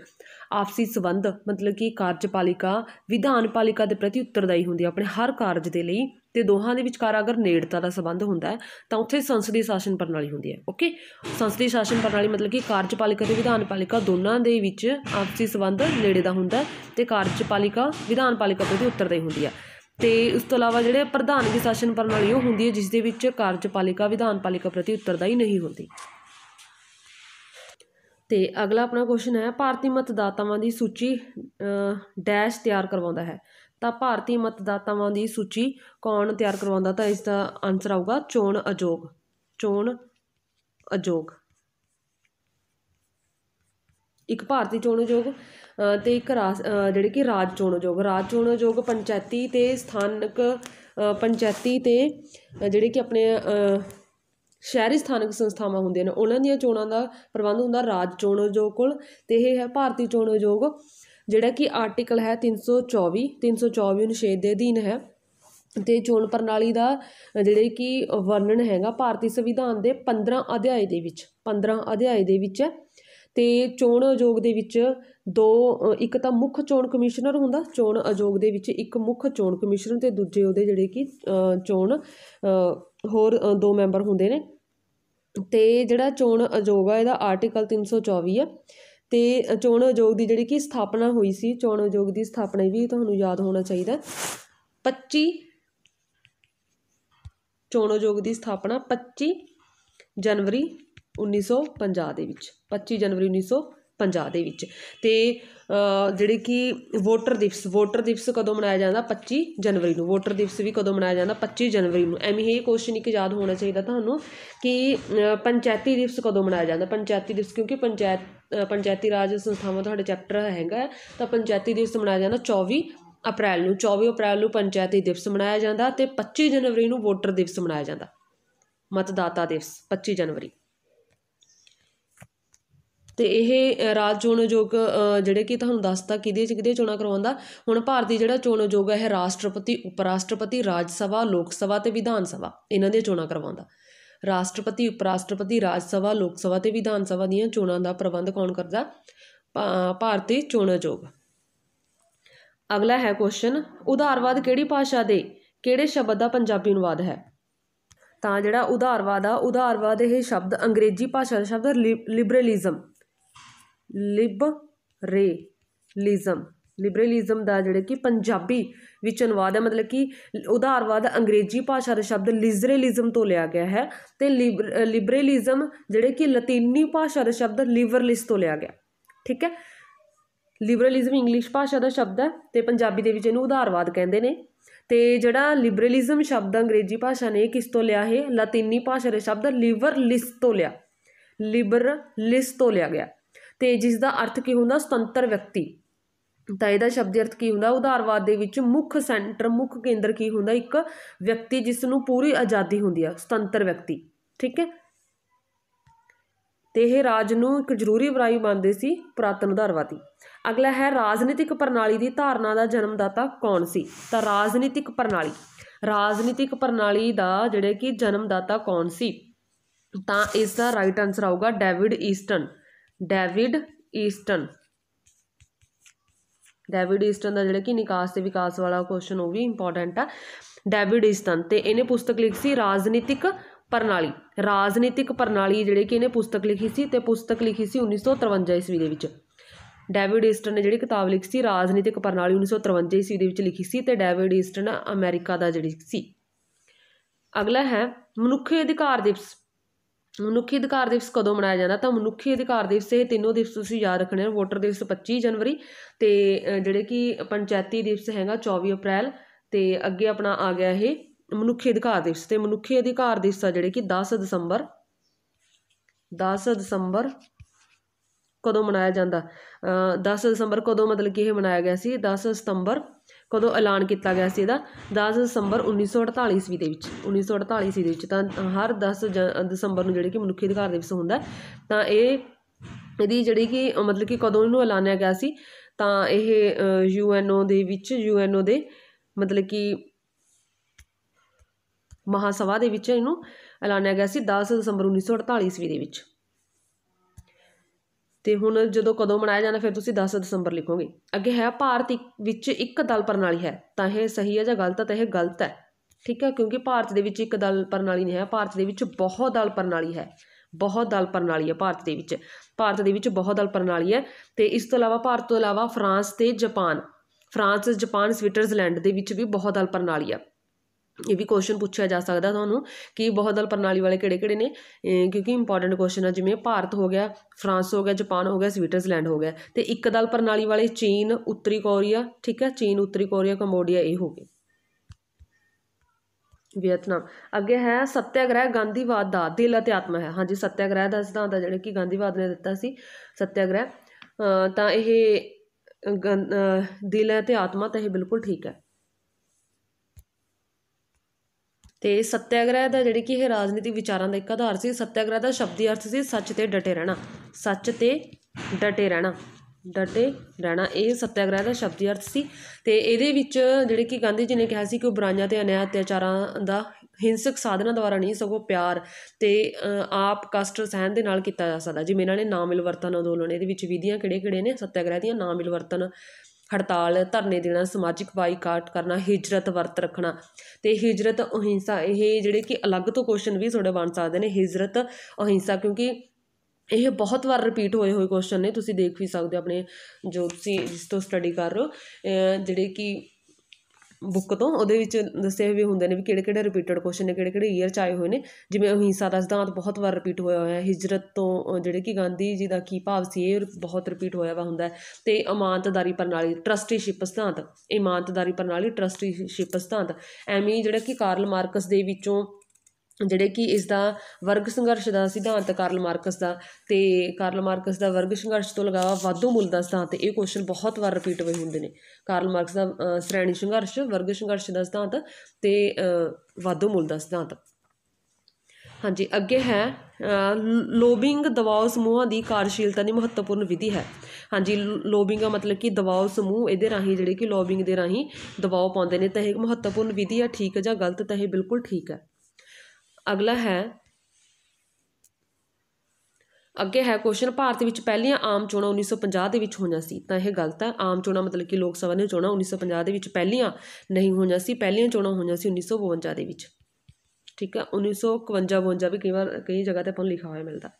ਆਪਸੀ ਸੰਬੰਧ ਮਤਲਬ ਕਿ ਕਾਰਜਪਾਲਿਕਾ ਵਿਧਾਨ ਪਾਲਿਕਾ ਦੇ ਪ੍ਰਤੀ ਉੱਤਰਦਾਈ ਹੁੰਦੀ ਹੈ ਆਪਣੇ ਹਰ ਕਾਰਜ ਦੇ ਲਈ ਤੇ ਦੋਹਾਂ ਦੇ ਵਿਚਕਾਰ ਅਗਰ ਨੇੜਤਾ ਦਾ ਸੰਬੰਧ ਹੁੰਦਾ ਹੈ ਤਾਂ ਉੱਥੇ ਸੰਸਦੀ ਸ਼ਾਸਨ ਪ੍ਰਣਾਲੀ ਹੁੰਦੀ ਹੈ ਓਕੇ ਸੰਸਦੀ ਸ਼ਾਸਨ ਪ੍ਰਣਾਲੀ ਮਤਲਬ ਕਿ ਕਾਰਜਪਾਲਿਕਾ ਤੇ ਵਿਧਾਨ ਪਾਲਿਕਾ ਦੋਨਾਂ ਦੇ ਵਿੱਚ ਆਪਸੀ ਸੰਬੰਧ ਨੇੜੇ ਦਾ ਹੁੰਦਾ ਤੇ ਕਾਰਜਪਾਲਿਕਾ ਵਿਧਾਨ ਪਾਲਿਕਾ ਪ੍ਰਤੀ ਉੱਤਰਦਾਈ ਹੁੰਦੀ ਹੈ ਤੇ ਉਸ ਤੋਂ ਇਲਾਵਾ ਜਿਹੜੇ ਪ੍ਰਧਾਨਗੀ ਸ਼ਾਸਨ ਪ੍ਰਣਾਲੀ ਉਹ ਹੁੰਦੀ ਹੈ ਜਿਸ ਦੇ ਵਿੱਚ ਕਾਰਜਪਾਲਿਕਾ ਵਿਧਾਨਪਾਲਿਕਾ ਪ੍ਰਤੀ ਉੱਤਰਦਾਈ ਨਹੀਂ ਹੁੰਦੀ ਤੇ ਅਗਲਾ ਆਪਣਾ ਕੁਐਸਚਨ ਹੈ ਭਾਰਤੀ ਮਤਦਾਤਾਵਾਂ ਦੀ ਸੂਚੀ ਡੈਸ਼ ਤਿਆਰ ਕਰਵਾਉਂਦਾ ਹੈ ਤਾਂ ਭਾਰਤੀ ਮਤਦਾਤਾਵਾਂ ਦੀ ਸੂਚੀ ਕੌਣ ਤਿਆਰ ਕਰਵਾਉਂਦਾ ਤਾਂ ਇਸ ਦਾ ਆਨਸਰ ਆਊਗਾ ਚੋਣ ਅਯੋਗ ਚੋਣ ਅਯੋਗ ਇੱਕ ਭਾਰਤੀ ਚੋਣ ਆਯੋਗ ਤੇ ਇੱਕ ਜਿਹੜੇ ਕਿ ਰਾਜ ਚੋਣ ਆਯੋਗ ਰਾਜ ਚੋਣ ਆਯੋਗ ਪੰਚਾਇਤੀ ਤੇ ਸਥਾਨਕ ਪੰਚਾਇਤੀ ਤੇ ਜਿਹੜੇ ਕਿ ਆਪਣੇ ਸ਼ਹਿਰੀ ਸਥਾਨਕ ਸੰਸਥਾਵਾਂ ਹੁੰਦੀਆਂ ਨੇ ਉਹਨਾਂ ਦੀਆਂ ਚੋਣਾਂ ਦਾ ਪ੍ਰਬੰਧ ਹੁੰਦਾ ਰਾਜ ਚੋਣ ਆਯੋਗ ਕੋਲ ਤੇ ਇਹ ਹੈ ਭਾਰਤੀ ਚੋਣ ਆਯੋਗ ਜਿਹੜਾ ਕਿ ਆਰਟੀਕਲ ਹੈ 324 324 ਅਨੁਛੇਦ ਦੇ ਅਧੀਨ ਹੈ ਤੇ ਚੋਣ ਪ੍ਰਣਾਲੀ ਦਾ ਜਿਹੜੇ ਕਿ ਵਰਣਨ ਹੈਗਾ ਭਾਰਤੀ ਸੰਵਿਧਾਨ ਦੇ 15 ਅਧਿਆਏ ਦੇ ਵਿੱਚ 15 ਅਧਿਆਏ ਦੇ ਵਿੱਚ ਤੇ ਚੋਣ ਆਯੋਗ ਦੇ ਵਿੱਚ ਦੋ ਇੱਕ ਤਾਂ ਮੁੱਖ ਚੋਣ ਕਮਿਸ਼ਨਰ ਹੁੰਦਾ ਚੋਣ ਆਯੋਗ ਦੇ ਵਿੱਚ ਇੱਕ ਮੁੱਖ ਚੋਣ ਕਮਿਸ਼ਨਰ ਤੇ ਦੂਜੇ ਉਹਦੇ ਜਿਹੜੇ ਕਿ ਚੋਣ ਹੋਰ ਦੋ ਮੈਂਬਰ ਹੁੰਦੇ ਨੇ ਤੇ ਜਿਹੜਾ ਚੋਣ ਆਯੋਗ ਆ ਇਹਦਾ ਆਰਟੀਕਲ 324 ਆ ਤੇ ਚੋਣ ਆਯੋਗ ਦੀ ਜਿਹੜੀ ਕਿ ਸਥਾਪਨਾ ਹੋਈ ਸੀ ਚੋਣ ਆਯੋਗ ਦੀ ਸਥਾਪਨਾ ਵੀ ਤੁਹਾਨੂੰ ਯਾਦ ਹੋਣਾ ਚਾਹੀਦਾ 25 ਚੋਣ ਆਯੋਗ ਦੀ ਸਥਾਪਨਾ 25 ਜਨਵਰੀ 1950 ਦੇ ਵਿੱਚ 25 ਜਨਵਰੀ 1950 ਦੇ ਵਿੱਚ ਤੇ ਜਿਹੜੇ ਕਿ ਵੋਟਰ ਦਿਵਸ ਵੋਟਰ ਦਿਵਸ ਕਦੋਂ ਮਨਾਇਆ ਜਾਂਦਾ 25 ਜਨਵਰੀ ਨੂੰ ਵੋਟਰ ਦਿਵਸ ਵੀ ਕਦੋਂ ਮਨਾਇਆ ਜਾਂਦਾ 25 ਜਨਵਰੀ ਨੂੰ ਐਵੇਂ ਹੀ ਕੁਐਸਚਨ ਇੱਕ ਯਾਦ ਹੋਣਾ ਚਾਹੀਦਾ ਤੁਹਾਨੂੰ ਕਿ ਪੰਚਾਇਤੀ ਦਿਵਸ ਕਦੋਂ ਮਨਾਇਆ ਜਾਂਦਾ ਪੰਚਾਇਤੀ ਦਿਵਸ ਕਿਉਂਕਿ ਪੰਚਾਇਤ ਪੰਚਾਇਤੀ ਰਾਜ ਸੰਸਥਾਵਾਂ ਤੁਹਾਡੇ ਚੈਪਟਰ ਹੈਗਾ ਤਾਂ ਪੰਚਾਇਤੀ ਦਿਵਸ ਮਨਾਇਆ ਜਾਂਦਾ 24 ਅਪ੍ਰੈਲ ਨੂੰ 24 ਅਪ੍ਰੈਲ ਨੂੰ ਪੰਚਾਇਤੀ ਦਿਵਸ ਮਨਾਇਆ ਜਾਂਦਾ ਤੇ 25 ਜਨਵਰੀ ਨੂੰ ਵੋਟਰ ਦਿਵਸ ਮਨਾਇਆ ਜਾਂਦਾ ਮਤਦਾਤਾ ਦਿਵਸ 25 ਜਨਵਰੀ ਤੇ ਇਹ ਰਾਜ ਚੋਣ ਆਯੋਗ ਜਿਹੜੇ ਕਿ ਤੁਹਾਨੂੰ ਦੱਸਤਾ ਕਿਹਦੇ 'ਚ ਕਿਹਦੇ ਚੋਣਾਂ ਕਰਵਾਉਂਦਾ ਹੁਣ ਭਾਰਤੀ ਜਿਹੜਾ ਚੋਣ ਆਯੋਗ ਹੈ ਰਾਸ਼ਟਰਪਤੀ ਉਪ ਰਾਸ਼ਟਰਪਤੀ ਰਾਜ ਸਭਾ ਲੋਕ ਸਭਾ ਤੇ ਵਿਧਾਨ ਸਭਾ ਇਹਨਾਂ ਦੀਆਂ ਚੋਣਾਂ ਕਰਵਾਉਂਦਾ ਰਾਸ਼ਟਰਪਤੀ ਉਪ ਰਾਸ਼ਟਰਪਤੀ ਰਾਜ ਸਭਾ ਲੋਕ ਸਭਾ ਤੇ ਵਿਧਾਨ ਸਭਾ ਦੀਆਂ ਚੋਣਾਂ ਦਾ ਪ੍ਰਬੰਧ ਕੌਣ ਕਰਦਾ ਭਾਰਤੀ ਚੋਣ ਆਯੋਗ ਅਗਲਾ ਹੈ ਕੁਐਸਚਨ ਉਧਾਰਵਾਦ ਕਿਹੜੀ ਭਾਸ਼ਾ ਦੇ ਕਿਹੜੇ ਸ਼ਬਦ ਦਾ ਪੰਜਾਬੀ ਅਨੁਵਾਦ ਹੈ ਤਾਂ ਜਿਹੜਾ ਉਧਾਰਵਾਦ ਆ ਉਧਾਰਵਾਦ ਇਹ ਸ਼ਬਦ ਅੰਗਰੇਜ਼ੀ ਭਾਸ਼ਾ ਦਾ ਸ਼ਬਦ ਲਿਬਰਲਿਜ਼ਮ ਲਿਬਰੇਲਿਜ਼ਮ ਲਿਬਰੇਲਿਜ਼ਮ ਦਾ ਜਿਹੜਾ ਕਿ ਪੰਜਾਬੀ ਵਿੱਚ ਅਨੁਵਾਦ ਹੈ ਮਤਲਬ ਕਿ ਉਧਾਰਵਾਦ ਅੰਗਰੇਜ਼ੀ ਭਾਸ਼ਾ ਦਾ ਸ਼ਬਦ ਲਿਜ਼ਰੇਲਿਜ਼ਮ ਤੋਂ ਲਿਆ ਗਿਆ ਹੈ ਤੇ ਲਿਬਰੇਲਿਜ਼ਮ ਜਿਹੜੇ ਕਿ ਲਾਤੀਨੀ ਭਾਸ਼ਾ ਦਾ ਸ਼ਬਦ ਲਿਵਰਲਿਸ ਤੋਂ ਲਿਆ ਗਿਆ ਠੀਕ ਹੈ ਲਿਬਰੇਲਿਜ਼ਮ ਇੰਗਲਿਸ਼ ਭਾਸ਼ਾ ਦਾ ਸ਼ਬਦ ਹੈ ਤੇ ਪੰਜਾਬੀ ਦੇ ਵਿੱਚ ਇਹਨੂੰ ਉਧਾਰਵਾਦ ਕਹਿੰਦੇ ਨੇ ਤੇ ਜਿਹੜਾ ਲਿਬਰੇਲਿਜ਼ਮ ਸ਼ਬਦ ਅੰਗਰੇਜ਼ੀ ਭਾਸ਼ਾ ਨੇ ਕਿਸ ਤੋਂ ਲਿਆ ਹੈ ਲਾਤੀਨੀ ਭਾਸ਼ਾ ਦੇ ਸ਼ਬਦ ਲਿਵਰਲਿਸ ਤੋਂ ਲਿਆ ਲਿਬਰਲਿਸ ਤੋਂ ਲਿਆ ਗਿਆ ਤੇ ਜਿਸ ਦਾ ਅਰਥ ਕੀ ਹੁੰਦਾ ਸੁਤੰਤਰ ਵਿਅਕਤੀ ਤਾਂ ਇਹਦਾ ਸ਼ਬਦ ਅਰਥ ਕੀ ਹੁੰਦਾ ਉਦਾਰਵਾਦ ਦੇ ਵਿੱਚ ਮੁੱਖ ਸੈਂਟਰ ਮੁੱਖ ਕੇਂਦਰ ਕੀ ਹੁੰਦਾ ਇੱਕ ਵਿਅਕਤੀ ਜਿਸ ਨੂੰ ਪੂਰੀ ਆਜ਼ਾਦੀ ਹੁੰਦੀ ਹੈ ਸੁਤੰਤਰ ਵਿਅਕਤੀ ਠੀਕ ਹੈ ਤੇ ਇਹ ਰਾਜ ਨੂੰ ਇੱਕ ਜ਼ਰੂਰੀ ਬਰਾਈ ਮੰਨਦੇ ਸੀ ਪ੍ਰਾਤਨ ਉਦਾਰਵਾਦੀ ਅਗਲਾ ਹੈ ਰਾਜਨੀਤਿਕ ਪ੍ਰਣਾਲੀ ਦੀ ਧਾਰਨਾ ਦਾ ਜਨਮਦਾਤਾ ਕੌਣ ਸੀ ਤਾਂ ਰਾਜਨੀਤਿਕ ਪ੍ਰਣਾਲੀ ਰਾਜਨੀਤਿਕ ਪ੍ਰਣਾਲੀ ਦਾ ਜਿਹੜੇ ਕਿ ਜਨਮਦਾਤਾ ਕੌਣ ਸੀ ਤਾਂ ਇਸ ਦਾ ਰਾਈਟ ਆਨਸਰ ਆਊਗਾ David Easton David Easton David Easton ਦਾ ਜਿਹੜਾ ਕਿ ਨਿਕਾਸ ਤੇ ਵਿਕਾਸ ਵਾਲਾ ਕੁਐਸਚਨ ਉਹ ਵੀ ਇੰਪੋਰਟੈਂਟ ਆ ਡੇਵਿਡ ਈਸਟਨ ਤੇ ਇਹਨੇ ਪੁਸਤਕ ਲਿਖੀ ਸੀ ਰਾਜਨੀਤਿਕ ਪ੍ਰਣਾਲੀ ਰਾਜਨੀਤਿਕ ਪ੍ਰਣਾਲੀ ਜਿਹੜੇ ਕਿ ਇਹਨੇ ਪੁਸਤਕ ਲਿਖੀ ਸੀ ਤੇ ਪੁਸਤਕ ਲਿਖੀ ਸੀ 1953 ਈਸਵੀ ਦੇ ਵਿੱਚ ਡੇਵਿਡ ਈਸਟਨ ਨੇ ਜਿਹੜੀ ਕਿਤਾਬ ਲਿਖੀ ਸੀ ਰਾਜਨੀਤਿਕ ਪ੍ਰਣਾਲੀ 1953 ਈਸਵੀ ਦੇ ਵਿੱਚ ਲਿਖੀ ਸੀ ਤੇ ਡੇਵਿਡ ਈਸਟਨ ਅਮਰੀਕਾ ਦਾ ਜਿਹੜੀ ਸੀ ਅਗਲਾ ਹੈ ਮਨੁੱਖੀ ਅਧਿਕਾਰ ਦਿਵਸ ਮਨੁੱਖੀ ਅਧਿਕਾਰ ਦਿਵਸ ਕਦੋਂ ਮਨਾਇਆ ਜਾਂਦਾ ਤਾਂ ਮਨੁੱਖੀ ਅਧਿਕਾਰ ਦਿਵਸ ਇਹ ਤਿੰਨੋਂ ਦਿਵਸ ਤੁਸੀਂ ਯਾਦ ਰੱਖਣੇ ਆ ਵੋਟਰ ਦਿਵਸ 25 ਜਨਵਰੀ ਤੇ ਜਿਹੜੇ ਕਿ ਪੰਚਾਇਤੀ ਦਿਵਸ ਹੈਗਾ 24 ਅਪ੍ਰੈਲ ਤੇ ਅੱਗੇ ਆਪਣਾ ਆ ਗਿਆ ਇਹ ਮਨੁੱਖੀ ਅਧਿਕਾਰ ਦਿਵਸ ਤੇ ਮਨੁੱਖੀ ਅਧਿਕਾਰ ਦਿਵਸ ਆ ਜਿਹੜੇ ਕਿ 10 ਦਸੰਬਰ 10 ਦਸੰਬਰ ਕਦੋਂ ਮਨਾਇਆ ਜਾਂਦਾ 10 ਦਸੰਬਰ ਕਦੋਂ ਮਤਲਬ ਕਿ ਇਹ ਮਨਾਇਆ ਗਿਆ ਸੀ 10 ਸਤੰਬਰ ਕਦੋਂ ਐਲਾਨ ਕੀਤਾ ਗਿਆ ਸੀ ਇਹਦਾ 10 ਦਸੰਬਰ 1948 ਈਸਵੀ ਦੇ ਵਿੱਚ 1948 ਈਸਵੀ ਦੇ ਵਿੱਚ ਤਾਂ ਹਰ 10 ਦਸੰਬਰ ਨੂੰ ਜਿਹੜੇ ਕਿ ਮਨੁੱਖੀ ਅਧਿਕਾਰ ਦਿਵਸ ਹੁੰਦਾ ਤਾਂ ਇਹ ਇਹਦੀ ਜਿਹੜੀ ਕਿ ਮਤਲਬ ਕਿ ਕਦੋਂ ਇਹਨੂੰ ਐਲਾਨਿਆ ਗਿਆ ਸੀ ਤਾਂ ਇਹ ਯੂਐਨਓ ਦੇ ਵਿੱਚ ਯੂਐਨਓ ਦੇ ਮਤਲਬ ਕਿ ਮਹਾਸਭਾ ਦੇ ਵਿੱਚ ਇਹਨੂੰ ਐਲਾਨਿਆ ਗਿਆ ਸੀ 10 ਦਸੰਬਰ 1948 ਈਸਵੀ ਦੇ ਵਿੱਚ ਤੇ ਹੁਣ ਜਦੋਂ ਕਦੋਂ ਮਨਾਇਆ ਜਾਣਾ ਫਿਰ ਤੁਸੀਂ 10 ਦਸੰਬਰ ਲਿਖੋਗੇ ਅੱਗੇ ਹੈ ਭਾਰਤ ਵਿੱਚ ਇੱਕ ਦਲ ਪ੍ਰਣਾਲੀ ਹੈ ਤਾਂ ਇਹ ਸਹੀ ਹੈ ਜਾਂ ਗਲਤ ਹੈ ਤਾਂ ਇਹ ਗਲਤ ਹੈ ਠੀਕ ਹੈ ਕਿਉਂਕਿ ਭਾਰਤ ਦੇ ਵਿੱਚ ਇੱਕ ਦਲ ਪ੍ਰਣਾਲੀ ਨਹੀਂ ਹੈ ਭਾਰਤ ਦੇ ਵਿੱਚ ਬਹੁਤ ਦਲ ਪ੍ਰਣਾਲੀ ਹੈ ਬਹੁਤ ਦਲ ਪ੍ਰਣਾਲੀ ਹੈ ਭਾਰਤ ਦੇ ਵਿੱਚ ਭਾਰਤ ਦੇ ਵਿੱਚ ਬਹੁਤ ਦਲ ਪ੍ਰਣਾਲੀ ਹੈ ਤੇ ਇਸ ਤੋਂ ਇਲਾਵਾ ਭਾਰਤ ਤੋਂ ਇਲਾਵਾ ਫਰਾਂਸ ਤੇ ਜਾਪਾਨ ਫਰਾਂਸ ਜਾਪਾਨ ਸਵਿਟਜ਼ਰਲੈਂਡ ਦੇ ਵਿੱਚ ਵੀ ਬਹੁਤ ਦਲ ਪ੍ਰਣਾਲੀ ਹੈ ਇਹ ਵੀ ਕੁਐਸਚਨ ਪੁੱਛਿਆ ਜਾ ਸਕਦਾ ਤੁਹਾਨੂੰ ਕਿ ਬਹੁਦਲ ਪ੍ਰਣਾਲੀ ਵਾਲੇ ਕਿਹੜੇ ਕਿਹੜੇ ਨੇ ਕਿਉਂਕਿ ਇੰਪੋਰਟੈਂਟ ਕੁਐਸਚਨ ਆ ਜਿਵੇਂ ਭਾਰਤ ਹੋ ਗਿਆ ਫਰਾਂਸ ਹੋ ਗਿਆ ਜਾਪਾਨ ਹੋ ਗਿਆ ਸਵਿਟਜ਼ਰਲੈਂਡ ਹੋ ਗਿਆ ਤੇ ਇੱਕ ਦਲ ਪ੍ਰਣਾਲੀ ਵਾਲੇ ਚੀਨ ਉੱਤਰੀ ਕੋਰੀਆ ਠੀਕ ਹੈ ਚੀਨ ਉੱਤਰੀ ਕੋਰੀਆ ਕੰਬੋਡੀਆ ਇਹ ਹੋ ਗਏ ਵਿਅਤਨਾਮ ਅੱਗੇ ਹੈ ਸਤਿਆਗ੍ਰਹਿ ਗਾਂਧੀਵਾਦ ਦਾ ਦਿਲ ਅਤੇ ਆਤਮਾ ਹੈ ਹਾਂਜੀ ਸਤਿਆਗ੍ਰਹਿ ਦਾ ਸਿਧਾਂਤ ਆ ਜਿਹੜੇ ਕਿ ਗਾਂਧੀਵਾਦ ਨੇ ਦਿੱਤਾ ਸੀ ਸਤਿਆਗ੍ਰਹਿ ਤਾਂ ਇਹ ਦਿਲ ਅਤੇ ਆਤਮਾ ਤਾਂ ਇਹ ਬਿਲਕੁਲ ਠੀਕ ਹੈ ਤੇ ਸਤਿਆਗ੍ਰਹਿ ਦਾ ਜਿਹੜੀ ਕਿ ਇਹ ਰਾਜਨੀਤਿਕ ਵਿਚਾਰਾਂ ਦਾ ਇੱਕ ਆਧਾਰ ਸੀ ਸਤਿਆਗ੍ਰਹਿ ਦਾ ਸ਼ਬਦੀ ਅਰਥ ਸੀ ਸੱਚ 'ਤੇ ਡਟੇ ਰਹਿਣਾ ਸੱਚ 'ਤੇ ਡਟੇ ਰਹਿਣਾ ਡਟੇ ਰਹਿਣਾ ਇਹ ਸਤਿਆਗ੍ਰਹਿ ਦਾ ਸ਼ਬਦੀ ਅਰਥ ਸੀ ਤੇ ਇਹਦੇ ਵਿੱਚ ਜਿਹੜੇ ਕਿ ਗਾਂਧੀ ਜੀ ਨੇ ਕਿਹਾ ਸੀ ਕਿ ਉਹ ਬੁਰਾਈਆਂ ਤੇ ਅਨਿਆਂ ਅਤਿਆਚਾਰਾਂ ਦਾ ਹਿੰਸਕ ਸਾਧਨਾਂ ਦੁਆਰਾ ਨਹੀਂ ਸਗੋਂ ਪਿਆਰ ਤੇ ਆਪ ਕਸ਼ਟ ਸਹਿਣ ਦੇ ਨਾਲ ਕੀਤਾ ਜਾ ਸਕਦਾ ਜਿਵੇਂ ਇਹਨਾਂ ਨੇ ਨਾ ਮਿਲਵਰਤਨ ਅੰਦੋਲਨ ਇਹਦੇ ਵਿੱਚ ਵਿਧੀਆਂ ਕਿਹੜੇ ਕਿਹੜੇ ਨੇ ਸਤਿਆਗ੍ਰਹਿ ਦੀਆਂ ਨਾ ਮਿਲਵਰਤਨ ਹੜਤਾਲ ਧਰਨੇ ਦੇਣਾ ਸਮਾਜਿਕ ਬਾਈਕਾਟ ਕਰਨਾ ਹਿਜਰਤ ਵਰਤ ਰੱਖਣਾ ਤੇ ਹਿਜਰਤ ਅਹਿੰਸਾ ਇਹ ਜਿਹੜੇ ਕਿ ਅਲੱਗ ਤੋਂ ਕੁਐਸਚਨ ਵੀ ਤੁਹਾਡੇ ਬਣ ਸਕਦੇ ਨੇ ਹਿਜਰਤ ਅਹਿੰਸਾ ਕਿਉਂਕਿ ਇਹ ਬਹੁਤ ਵਾਰ ਰਿਪੀਟ ਹੋਏ ਹੋਏ ਕੁਐਸਚਨ ਨੇ ਤੁਸੀਂ ਦੇਖ ਵੀ ਸਕਦੇ ਆਪਣੇ ਜੋ ਤੁਸੀਂ ਜਿਸ ਤੋਂ ਸਟੱਡੀ ਕਰ ਰਹੇ ਹੋ ਜਿਹੜੇ ਕਿ ਬੁੱਕ ਤੋਂ ਉਹਦੇ ਵਿੱਚ ਦੱਸੇ ਹੋਏ ਹੁੰਦੇ ਨੇ ਵੀ ਕਿਹੜੇ ਕਿਹੜੇ ਰਿਪੀਟਡ ਕੁਐਸਚਨ ਨੇ ਕਿਹੜੇ ਕਿਹੜੇ ਈਅਰ ਚ ਆਏ ਹੋਏ ਨੇ ਜਿਵੇਂ ਅਹਿੰਸਾ ਦਾ ਸਿਧਾਂਤ ਬਹੁਤ ਵਾਰ ਰਿਪੀਟ ਹੋਇਆ ਹੋਇਆ ਹੈ ਹਿਜਰਤ ਤੋਂ ਜਿਹੜੇ ਕਿ ਗਾਂਧੀ ਜੀ ਦਾ ਕੀ ਭਾਵ ਸੀ ਇਹ ਬਹੁਤ ਰਿਪੀਟ ਹੋਇਆ ਵਾ ਹੁੰਦਾ ਤੇ ਇਮਾਨਤਦਾਰੀ ਪ੍ਰਣਾਲੀ ਟਰਸਟੀਸ਼ਿਪ ਸਿਧਾਂਤ ਇਮਾਨਤਦਾਰੀ ਪ੍ਰਣਾਲੀ ਟਰਸਟੀਸ਼ਿਪ ਸਿਧਾਂਤ ਐਵੇਂ ਜਿਹੜਾ ਕਿ ਕਾਰਲ ਮਾਰਕਸ ਦੇ ਵਿੱਚੋਂ ਜਿਹੜੇ ਕਿ ਇਸ ਦਾ ਵਰਗ ਸੰਘਰਸ਼ ਦਾ ਸਿਧਾਂਤ ਕਾਰਲ ਮਾਰਕਸ ਦਾ ਤੇ ਕਾਰਲ ਮਾਰਕਸ ਦਾ ਵਰਗ ਸੰਘਰਸ਼ ਤੋਂ ਲਗਾਵਾ ਵਾਧੂ ਮੁੱਲ ਦਾ ਸਿਧਾਂਤ ਇਹ ਕੁਐਸਚਨ ਬਹੁਤ ਵਾਰ ਰਿਪੀਟ ਹੋਏ ਹੁੰਦੇ ਨੇ ਕਾਰਲ ਮਾਰਕਸ ਦਾ ਸ਼੍ਰੇਣੀ ਸੰਘਰਸ਼ ਵਰਗ ਸੰਘਰਸ਼ ਦਾ ਸਿਧਾਂਤ ਤੇ ਵਾਧੂ ਮੁੱਲ ਦਾ ਸਿਧਾਂਤ ਹਾਂਜੀ ਅੱਗੇ ਹੈ ਲੋਬਿੰਗ ਦਬਾਅ ਸਮੂਹਾਂ ਦੀ ਕਾਰਜਸ਼ੀਲਤਾ ਦੀ ਮਹੱਤਵਪੂਰਨ ਵਿਧੀ ਹੈ ਹਾਂਜੀ ਲੋਬਿੰਗ ਦਾ ਮਤਲਬ ਕਿ ਦਬਾਅ ਸਮੂਹ ਇਹਦੇ ਰਾਹੀਂ ਜਿਹੜੇ ਕਿ ਲੋਬਿੰਗ ਦੇ ਰਾਹੀਂ ਦਬਾਅ ਪਾਉਂਦੇ ਨੇ ਤਾਂ ਇਹ ਇੱਕ ਮਹੱਤਵਪੂਰਨ ਵਿਧੀ ਹੈ ਠੀਕ ਹੈ ਜਾਂ ਗਲਤ ਤਾਂ ਇਹ ਬਿਲਕੁਲ ਠੀਕ ਹੈ ਅਗਲਾ ਹੈ ਅੱਗੇ ਹੈ ਕੁਐਸਚਨ ਭਾਰਤ ਵਿੱਚ ਪਹਿਲੀਆਂ ਆਮ ਚੋਣਾਂ 1950 ਦੇ ਵਿੱਚ ਹੋਈਆਂ ਸੀ ਤਾਂ ਇਹ ਗਲਤ ਹੈ ਆਮ ਚੋਣਾਂ ਮਤਲਬ ਕਿ ਲੋਕ ਸਭਾ ਦੀਆਂ ਚੋਣਾਂ 1950 ਦੇ ਵਿੱਚ ਪਹਿਲੀਆਂ ਨਹੀਂ ਹੋਈਆਂ ਸੀ ਪਹਿਲੀਆਂ ਚੋਣਾਂ ਹੋਈਆਂ ਸੀ 1952 ਦੇ ਵਿੱਚ ਠੀਕ ਹੈ 1951 52 ਵੀ ਕਈ ਵਾਰ ਕਈ ਜਗ੍ਹਾ ਤੇ ਆਪਾਂ ਨੂੰ ਲਿਖਾ ਹੋਇਆ ਮਿਲਦਾ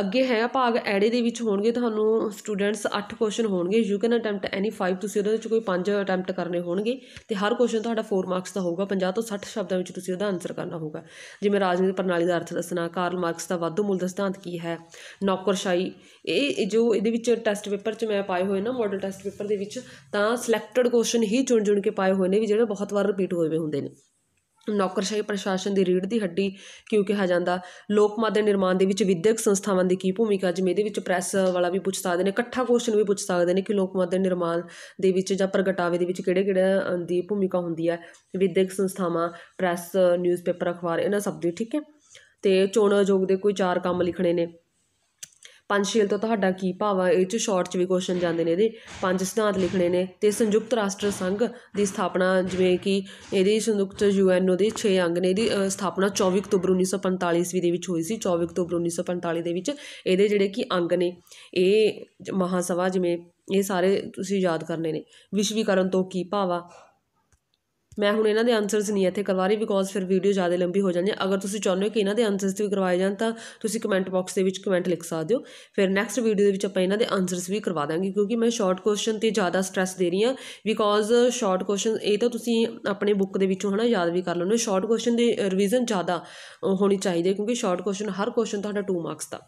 ਅੱਗੇ ਹੈ ਭਾਗ ਐੜੇ ਦੇ ਵਿੱਚ ਹੋਣਗੇ ਤੁਹਾਨੂੰ ਸਟੂਡੈਂਟਸ 8 ਕੁਐਸਚਨ ਹੋਣਗੇ ਯੂ ਕੈਨ ਅਟੈਂਪਟ ਐਨੀ 5 ਤੁਸੀਂ ਉਹਦੇ ਵਿੱਚ ਕੋਈ 5 ਅਟੈਂਪਟ ਕਰਨੇ ਹੋਣਗੇ ਤੇ ਹਰ ਕੁਐਸਚਨ ਤੁਹਾਡਾ 4 ਮਾਰਕਸ ਦਾ ਹੋਊਗਾ 50 ਤੋਂ 60 ਸ਼ਬਦਾਂ ਵਿੱਚ ਤੁਸੀਂ ਉਹਦਾ ਆਨਸਰ ਕਰਨਾ ਹੋਊਗਾ ਜਿਵੇਂ ਰਾਜਨੀਤਿਕ ਪ੍ਰਣਾਲੀ ਦਾ ਅਰਥ ਦੱਸਣਾ ਕਾਰਲ ਮਾਰਕਸ ਦਾ ਵਾਧੂ ਮੁੱਲ ਦਾ ਸਿਧਾਂਤ ਕੀ ਹੈ ਨੌਕਰਸ਼ਾਹੀ ਇਹ ਜੋ ਇਹਦੇ ਵਿੱਚ ਟੈਸਟ ਪੇਪਰ 'ਚ ਮੈਂ ਪਾਏ ਹੋਏ ਨਾ ਮਾਡਲ ਟੈਸਟ ਪੇਪਰ ਦੇ ਵਿੱਚ ਤਾਂ ਸਿਲੈਕਟਡ ਕੁਐਸਚਨ ਹੀ ਚੁਣ ਚੁਣ ਕੇ ਪਾਏ ਹੋਏ ਨੇ ਵੀ ਜਿਹੜੇ ਬਹੁਤ ਵਾਰ ਰਿਪੀਟ ਹੋਏ ਹੋਏ ਹੁੰਦੇ ਨੇ ਨੌਕਰਸ਼ਾਹੀ ਪ੍ਰਸ਼ਾਸਨ ਦੀ ਰੀੜ ਦੀ ਹੱਡੀ ਕਿਉਂ ਕਿਹਾ ਜਾਂਦਾ ਲੋਕ ਮਤ ਦੇ ਨਿਰਮਾਣ ਦੇ ਵਿੱਚ ਵਿਦਿਅਕ ਸੰਸਥਾਵਾਂ ਦੀ ਕੀ ਭੂਮਿਕਾ ਜਿਵੇਂ ਇਹਦੇ ਵਿੱਚ ਪ੍ਰੈਸ ਵਾਲਾ ਵੀ ਪੁੱਛ ਸਕਦੇ ਨੇ ਇਕੱਠਾ ਕੁਐਸਚਨ ਵੀ ਪੁੱਛ ਸਕਦੇ ਨੇ ਕਿ ਲੋਕ ਮਤ ਦੇ ਨਿਰਮਾਣ ਦੇ ਵਿੱਚ ਜਾਂ ਪ੍ਰਗਟਾਵੇ ਦੇ ਵਿੱਚ ਕਿਹੜੇ ਕਿਹੜੇ ਦੀ ਭੂਮਿਕਾ ਹੁੰਦੀ ਹੈ ਵਿਦਿਅਕ ਸੰਸਥਾਵਾਂ ਪ੍ਰੈਸ ਨਿਊਜ਼ਪੇਪਰ ਅਖਬਾਰ ਇਹਨਾਂ ਸਭ ਦੀ ਠੀਕ ਹੈ ਤੇ ਚੋਣ ਆਯੋਗ ਦੇ ਕੋਈ ਚਾਰ ਕੰਮ ਲਿਖਣੇ ਨੇ ਪੰਚਸ਼ੀਲ ਤੋਂ ਤੁਹਾਡਾ ਕੀ ਭਾਵ ਹੈ ਇਹ ਚ ਸ਼ਾਰਟ ਚ ਵੀ ਕੁਐਸਚਨ ਜਾਂਦੇ ਨੇ ਇਹਦੇ ਪੰਜ ਸਿਧਾਂਤ ਲਿਖਣੇ ਨੇ ਤੇ ਸੰਯੁਕਤ ਰਾਸ਼ਟਰ ਸੰਘ ਦੀ ਸਥਾਪਨਾ ਜਿਵੇਂ ਕਿ ਇਹਦੀ ਸੰਯੁਕਤ ਯੂਐਨਓ ਦੇ 6 ਅੰਗ ਨੇ ਇਹਦੀ ਸਥਾਪਨਾ 24 ਅਕਤੂਬਰ 1945 ਈਸਵੀ ਦੇ ਵਿੱਚ ਹੋਈ ਸੀ 24 ਅਕਤੂਬਰ 1945 ਦੇ ਵਿੱਚ ਇਹਦੇ ਜਿਹੜੇ ਕਿ ਅੰਗ ਨੇ ਇਹ ਮਹਾਸਭਾ ਜਿਵੇਂ ਇਹ ਸਾਰੇ ਤੁਸੀਂ ਯਾਦ ਕਰਨੇ ਨੇ ਵਿਸ਼ਵੀਕਰਨ ਤੋਂ ਕੀ ਭਾਵ ਆ ਮੈਂ ਹੁਣ ਇਹਨਾਂ ਦੇ ਆਨਸਰਸ ਨਹੀਂ ਇੱਥੇ ਕਰਵਾ ਰਹੀ ਬਿਕੋਜ਼ ਫਿਰ ਵੀਡੀਓ ਜ਼ਿਆਦਾ ਲੰਬੀ ਹੋ ਜਾਂਦੀ ਹੈ ਅਗਰ ਤੁਸੀਂ ਚਾਹੁੰਦੇ ਹੋ ਕਿ ਇਹਨਾਂ ਦੇ ਆਨਸਰਸ ਵੀ ਕਰਵਾਏ ਜਾਣ ਤਾਂ ਤੁਸੀਂ ਕਮੈਂਟ ਬਾਕਸ ਦੇ ਵਿੱਚ ਕਮੈਂਟ ਲਿਖ ਸਕਦੇ ਹੋ ਫਿਰ ਨੈਕਸਟ ਵੀਡੀਓ ਦੇ ਵਿੱਚ ਆਪਾਂ ਇਹਨਾਂ ਦੇ ਆਨਸਰਸ ਵੀ ਕਰਵਾ ਦਾਂਗੇ ਕਿਉਂਕਿ ਮੈਂ ਸ਼ਾਰਟ ਕੁਐਸਚਨ ਤੇ ਜ਼ਿਆਦਾ ਸਟ्रेस ਦੇ ਰਹੀ ਹਾਂ ਬਿਕੋਜ਼ ਸ਼ਾਰਟ ਕੁਐਸਚਨ ਇਹ ਤਾਂ ਤੁਸੀਂ ਆਪਣੇ ਬੁੱਕ ਦੇ ਵਿੱਚੋਂ ਹਨਾ ਯਾਦ ਵੀ ਕਰ ਲੈਣੇ ਸ਼ਾਰਟ ਕੁਐਸਚਨ ਦੇ ਰਿਵੀਜ਼ਨ ਜ਼ਿਆਦਾ ਹੋਣੀ ਚਾਹੀਦੀ ਕਿਉਂਕਿ ਸ਼ਾਰਟ ਕੁਐਸਚਨ ਹਰ ਕੁਐਸਚਨ ਤੁਹਾਡਾ 2 ਮਾਰਕਸ ਦਾ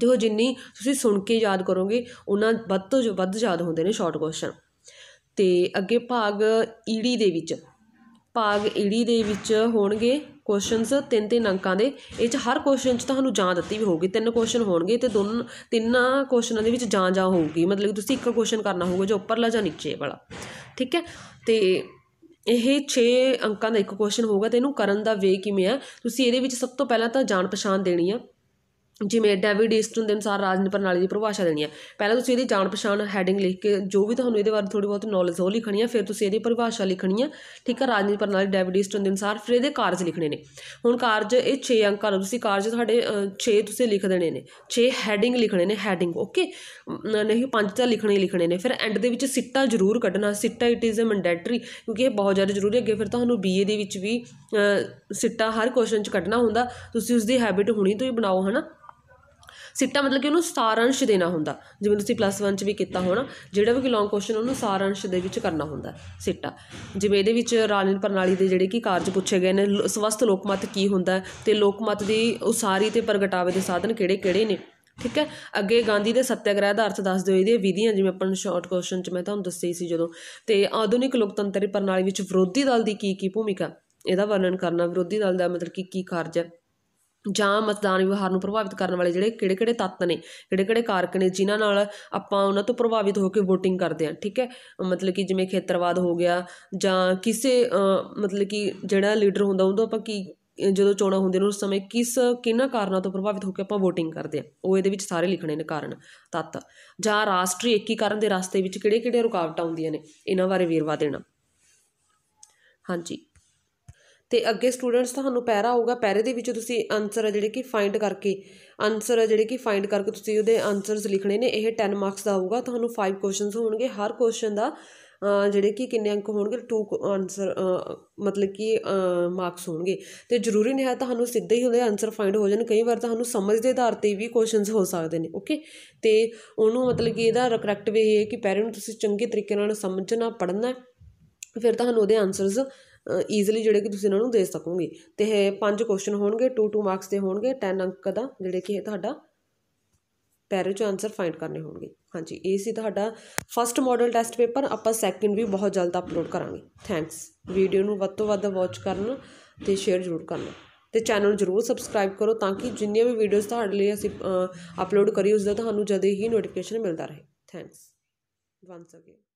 ਤੇ ਉਹ ਜਿੰਨੀ ਤੁਸੀਂ ਸੁਣ ਕੇ ਯਾਦ ਕਰੋਗੇ ਉਹਨਾਂ ਵੱਧ ਤੋਂ ਵੱਧ ਯਾਦ ਹੁੰਦੇ ਨੇ ਸ਼ਾਰਟ ਕੁਐਸਚਨ ਅਤੇ ਅੱਗੇ ਭਾਗ ਈੜੀ ਦੇ ਵਿੱਚ ਭਾਗ ਈੜੀ ਦੇ ਵਿੱਚ ਹੋਣਗੇ ਕੁਐਸਚਨਸ ਤਿੰਨ ਤਿੰਨ ਅੰਕਾਂ ਦੇ ਇਹ 'ਚ ਹਰ ਕੁਐਸਚਨ 'ਚ ਤੁਹਾਨੂੰ ਜਾਂ ਦਿੱਤੀ ਵੀ ਹੋਊਗੀ ਤਿੰਨ ਕੁਐਸਚਨ ਹੋਣਗੇ ਤੇ ਦੋਨ ਤਿੰਨਾਂ ਕੁਐਸਚਨਾਂ ਦੇ ਵਿੱਚ ਜਾਂ ਜਾਂ ਹੋਊਗੀ ਮਤਲਬ ਤੁਸੀਂ ਇੱਕ ਕੁਐਸਚਨ ਕਰਨਾ ਹੋਊਗਾ ਜੋ ਉੱਪਰਲਾ ਜਾਂ ਨੀਚੇ ਵਾਲਾ ਠੀਕ ਹੈ ਤੇ ਇਹ 6 ਅੰਕਾਂ ਦਾ ਇੱਕ ਕੁਐਸਚਨ ਹੋਊਗਾ ਤੇ ਇਹਨੂੰ ਕਰਨ ਦਾ ਵੇ ਕਿਵੇਂ ਆ ਤੁਸੀਂ ਇਹਦੇ ਵਿੱਚ ਸਭ ਤੋਂ ਪਹਿਲਾਂ ਤਾਂ ਜਾਣ ਪਛਾਣ ਦੇਣੀ ਆ ਜਿਵੇਂ ਡੇਵਿਡ ਈਸਟਨ ਦੇ ਅਨੁਸਾਰ ਰਾਜਨੀਤਿਕ ਪ੍ਰਣਾਲੀ ਦੀ ਪਰਿਭਾਸ਼ਾ ਦੇਣੀ ਹੈ ਪਹਿਲਾਂ ਤੁਸੀਂ ਇਹਦੀ ਜਾਣ ਪਛਾਣ ਹੈਡਿੰਗ ਲਿਖ ਕੇ ਜੋ ਵੀ ਤੁਹਾਨੂੰ ਇਹਦੇ ਬਾਰੇ ਥੋੜੀ ਬਹੁਤ ਨੌਲੇਜ ਹੋ ਲਿਖਣੀ ਹੈ ਫਿਰ ਤੁਸੀਂ ਇਹਦੀ ਪਰਿਭਾਸ਼ਾ ਲਿਖਣੀ ਹੈ ਠੀਕ ਹੈ ਰਾਜਨੀਤਿਕ ਪ੍ਰਣਾਲੀ ਡੇਵਿਡ ਈਸਟਨ ਦੇ ਅਨੁਸਾਰ ਫਿਰ ਇਹਦੇ ਕਾਰਜ ਲਿਖਣੇ ਨੇ ਹੁਣ ਕਾਰਜ ਇਹ 6 ਅੰਕਾਂ ਦਾ ਤੁਸੀਂ ਕਾਰਜ ਤੁਹਾਡੇ 6 ਤੁਸੀਂ ਲਿਖ ਦੇਣੇ ਨੇ 6 ਹੈਡਿੰਗ ਲਿਖਣੇ ਨੇ ਹੈਡਿੰਗ ਓਕੇ ਨਹੀਂ ਪੰਜ ਤਾਂ ਲਿਖਣੇ ਹੀ ਲਿਖਣੇ ਨੇ ਫਿਰ ਐਂਡ ਦੇ ਵਿੱਚ ਸਿੱਟਾ ਜ਼ਰੂਰ ਕੱਢਣਾ ਸਿੱਟਾ ਇਟ ਇਜ਼ ਅ ਮੰਡੇਟਰੀ ਕਿਉਂਕਿ ਇਹ ਬਹੁਤ ਜ਼ਿਆਦਾ ਜ਼ਰੂਰੀ ਹੈ ਅੱਗੇ ਫਿਰ ਤੁਹਾਨੂੰ ਬੀਏ ਦੇ ਵਿੱਚ ਵੀ ਸਿੱਟਾ ਹਰ ਕੁਐਸਚਨ 'ਚ ਕੱਢਣਾ ਹੁੰਦਾ ਤੁਸੀਂ ਉਸ ਦੀ ਹੈਬਿਟ ਹੋਣੀ ਤੋਂ ਹੀ ਬਣਾਓ ਹਨਾ ਸਿੱਟਾ ਮਤਲਬ ਕਿ ਉਹਨੂੰ ਸਾਰਾਂਸ਼ ਦੇਣਾ ਹੁੰਦਾ ਜਿਵੇਂ ਤੁਸੀਂ ਪਲੱਸ 1 ਚ ਵੀ ਕੀਤਾ ਹੋਣਾ ਜਿਹੜਾ ਵੀ ਕੋਈ ਲੌਂਗ ਕੁਐਸਚਨ ਉਹਨੂੰ ਸਾਰਾਂਸ਼ ਦੇ ਵਿੱਚ ਕਰਨਾ ਹੁੰਦਾ ਸਿੱਟਾ ਜਿਵੇਂ ਇਹਦੇ ਵਿੱਚ ਰਾਲਿਨ ਪ੍ਰਣਾਲੀ ਦੇ ਜਿਹੜੇ ਕੀ ਕਾਰਜ ਪੁੱਛੇ ਗਏ ਨੇ ਸਵਸਥ ਲੋਕਮਤ ਕੀ ਹੁੰਦਾ ਤੇ ਲੋਕਮਤ ਦੀ ਉਸਾਰੀ ਤੇ ਪ੍ਰਗਟਾਵੇ ਦੇ ਸਾਧਨ ਕਿਹੜੇ-ਕਿਹੜੇ ਨੇ ਠੀਕ ਹੈ ਅੱਗੇ ਗਾਂਧੀ ਦੇ ਸੱਤਿਆਗ੍ਰਹਿ ਦਾ ਅਰਥ ਦੱਸ ਦਿਓ ਇਹਦੀਆਂ ਵਿਧੀਆਂ ਜਿਵੇਂ ਆਪਾਂ ਨੂੰ ਸ਼ਾਰਟ ਕੁਐਸਚਨ ਚ ਮੈਂ ਤੁਹਾਨੂੰ ਦੱਸੀ ਸੀ ਜਦੋਂ ਤੇ ਆਧੁਨਿਕ ਲੋਕਤੰਤਰੀ ਪ੍ਰਣਾਲੀ ਵਿੱਚ ਵਿਰੋਧੀ ਦਲ ਦੀ ਕੀ ਕੀ ਭੂਮਿਕਾ ਇਹਦਾ ਵਰਣਨ ਕਰਨਾ ਵਿਰੋਧੀ ਦਲ ਦਾ ਮਤਲਬ ਕਿ ਕੀ ਕਾਰਜ ਹੈ ਜਾਂ ਮਤਦਾਨ ਵਿਵਹਾਰ ਨੂੰ ਪ੍ਰਭਾਵਿਤ ਕਰਨ ਵਾਲੇ ਜਿਹੜੇ ਕਿਹੜੇ ਕਿਹੜੇ ਤੱਤ ਨੇ ਕਿਹੜੇ ਕਿਹੜੇ ਕਾਰਕ ਨੇ ਜਿਨ੍ਹਾਂ ਨਾਲ ਆਪਾਂ ਉਹਨਾਂ ਤੋਂ ਪ੍ਰਭਾਵਿਤ ਹੋ ਕੇ VOTING ਕਰਦੇ ਆ ਠੀਕ ਹੈ ਮਤਲਬ ਕਿ ਜਿਵੇਂ ਖੇਤਰਵਾਦ ਹੋ ਗਿਆ ਜਾਂ ਕਿਸੇ ਮਤਲਬ ਕਿ ਜਿਹੜਾ ਲੀਡਰ ਹੁੰਦਾ ਉਹਦੋਂ ਆਪਾਂ ਕੀ ਜਦੋਂ ਚੋਣਾਂ ਹੁੰਦੀਆਂ ਨੇ ਉਸ ਸਮੇਂ ਕਿਸ ਕਿਹਨਾਂ ਕਾਰਨਾਂ ਤੋਂ ਪ੍ਰਭਾਵਿਤ ਹੋ ਕੇ ਆਪਾਂ VOTING ਕਰਦੇ ਆ ਉਹ ਇਹਦੇ ਵਿੱਚ ਸਾਰੇ ਲਿਖਣੇ ਨੇ ਕਾਰਨ ਤੱਤ ਜਾਂ ਰਾਸ਼ਟਰੀ ਏਕੀਕਰਨ ਦੇ ਰਸਤੇ ਵਿੱਚ ਕਿਹੜੇ-ਕਿਹੜੇ ਰੁਕਾਵਟਾਂ ਆਉਂਦੀਆਂ ਨੇ ਇਹਨਾਂ ਬਾਰੇ ਵੇਰਵਾ ਦੇਣਾ ਹਾਂਜੀ ਤੇ ਅੱਗੇ ਸਟੂਡੈਂਟਸ ਤੁਹਾਨੂੰ ਪੈਰਾ ਆਊਗਾ ਪੈਰੇ ਦੇ ਵਿੱਚ ਤੁਸੀਂ ਆਨਸਰ ਆ ਜਿਹੜੇ ਕਿ ਫਾਈਂਡ ਕਰਕੇ ਆਨਸਰ ਆ ਜਿਹੜੇ ਕਿ ਫਾਈਂਡ ਕਰਕੇ ਤੁਸੀਂ ਉਹਦੇ ਆਨਸਰਸ ਲਿਖਣੇ ਨੇ ਇਹ 10 ਮਾਰਕਸ ਦਾ ਆਊਗਾ ਤੁਹਾਨੂੰ 5 ਕੁਐਸਚਨਸ ਹੋਣਗੇ ਹਰ ਕੁਐਸਚਨ ਦਾ ਜਿਹੜੇ ਕਿ ਕਿੰਨੇ ਅੰਕ ਹੋਣਗੇ 2 ਆਨਸਰ ਮਤਲਬ ਕਿ ਮਾਰਕਸ ਹੋਣਗੇ ਤੇ ਜ਼ਰੂਰੀ ਨਹੀਂ ਹੈ ਤੁਹਾਨੂੰ ਸਿੱਧੇ ਹੀ ਉਹਦੇ ਆਨਸਰ ਫਾਈਂਡ ਹੋ ਜਾਣ ਕਈ ਵਾਰ ਤੁਹਾਨੂੰ ਸਮਝ ਦੇ ਆਧਾਰ ਤੇ ਵੀ ਕੁਐਸਚਨਸ ਹੋ ਸਕਦੇ ਨੇ ਓਕੇ ਤੇ ਉਹਨੂੰ ਮਤਲਬ ਕਿ ਇਹਦਾ ਕਰੈਕਟ ਵੇ ਇਹ ਹੈ ਕਿ ਪੈਰੇ ਨੂੰ ਤੁਸੀਂ ਚੰਗੇ ਤਰੀਕੇ ਨਾਲ ਸਮਝਣਾ ਪੜਨਾ ਫਿਰ ਤੁਹਾਨੂੰ ਉਹਦੇ ਆਨਸਰਸ ਈਜ਼ੀਲੀ ਜਿਹੜੇ ਕਿ ਤੁਸੀਂ ਇਹਨਾਂ ਨੂੰ ਦੇ ਸਕੋਗੇ ਤੇ ਇਹ ਪੰਜ ਕੁਐਸਚਨ ਹੋਣਗੇ 2 2 ਮਾਰਕਸ ਦੇ ਹੋਣਗੇ 10 ਅੰਕ ਦਾ ਜਿਹੜੇ ਕਿ ਇਹ ਤੁਹਾਡਾ ਪੈਰੇ ਚ ਆਨਸਰ ਫਾਈਂਡ ਕਰਨੇ ਹੋਣਗੇ ਹਾਂਜੀ ਇਹ ਸੀ ਤੁਹਾਡਾ ਫਸਟ ਮਾਡਲ ਟੈਸਟ ਪੇਪਰ ਆਪਾਂ ਸੈਕਿੰਡ ਵੀ ਬਹੁਤ ਜਲਦ ਅਪਲੋਡ ਕਰਾਂਗੇ ਥੈਂਕਸ ਵੀਡੀਓ ਨੂੰ ਵੱਧ ਤੋਂ ਵੱਧ ਵਾਚ ਕਰਨ ਤੇ ਸ਼ੇਅਰ ਜ਼ਰੂਰ ਕਰਨਾ ਤੇ ਚੈਨਲ ਜਰੂਰ ਸਬਸਕ੍ਰਾਈਬ ਕਰੋ ਤਾਂ ਕਿ ਜਿੰਨੀਆਂ ਵੀ ਵੀਡੀਓਜ਼ ਤੁਹਾਡੇ ਲਈ ਅਸੀਂ ਅਪਲੋਡ ਕਰੀ ਉਸ ਦਾ ਤੁਹਾਨੂੰ ਜਦੇ ਹੀ ਨੋਟੀਫਿਕੇਸ਼ਨ ਮਿਲਦਾ ਰਹੇ ਥੈਂਕਸ ਵਾਂਸ ਅਗੇਨ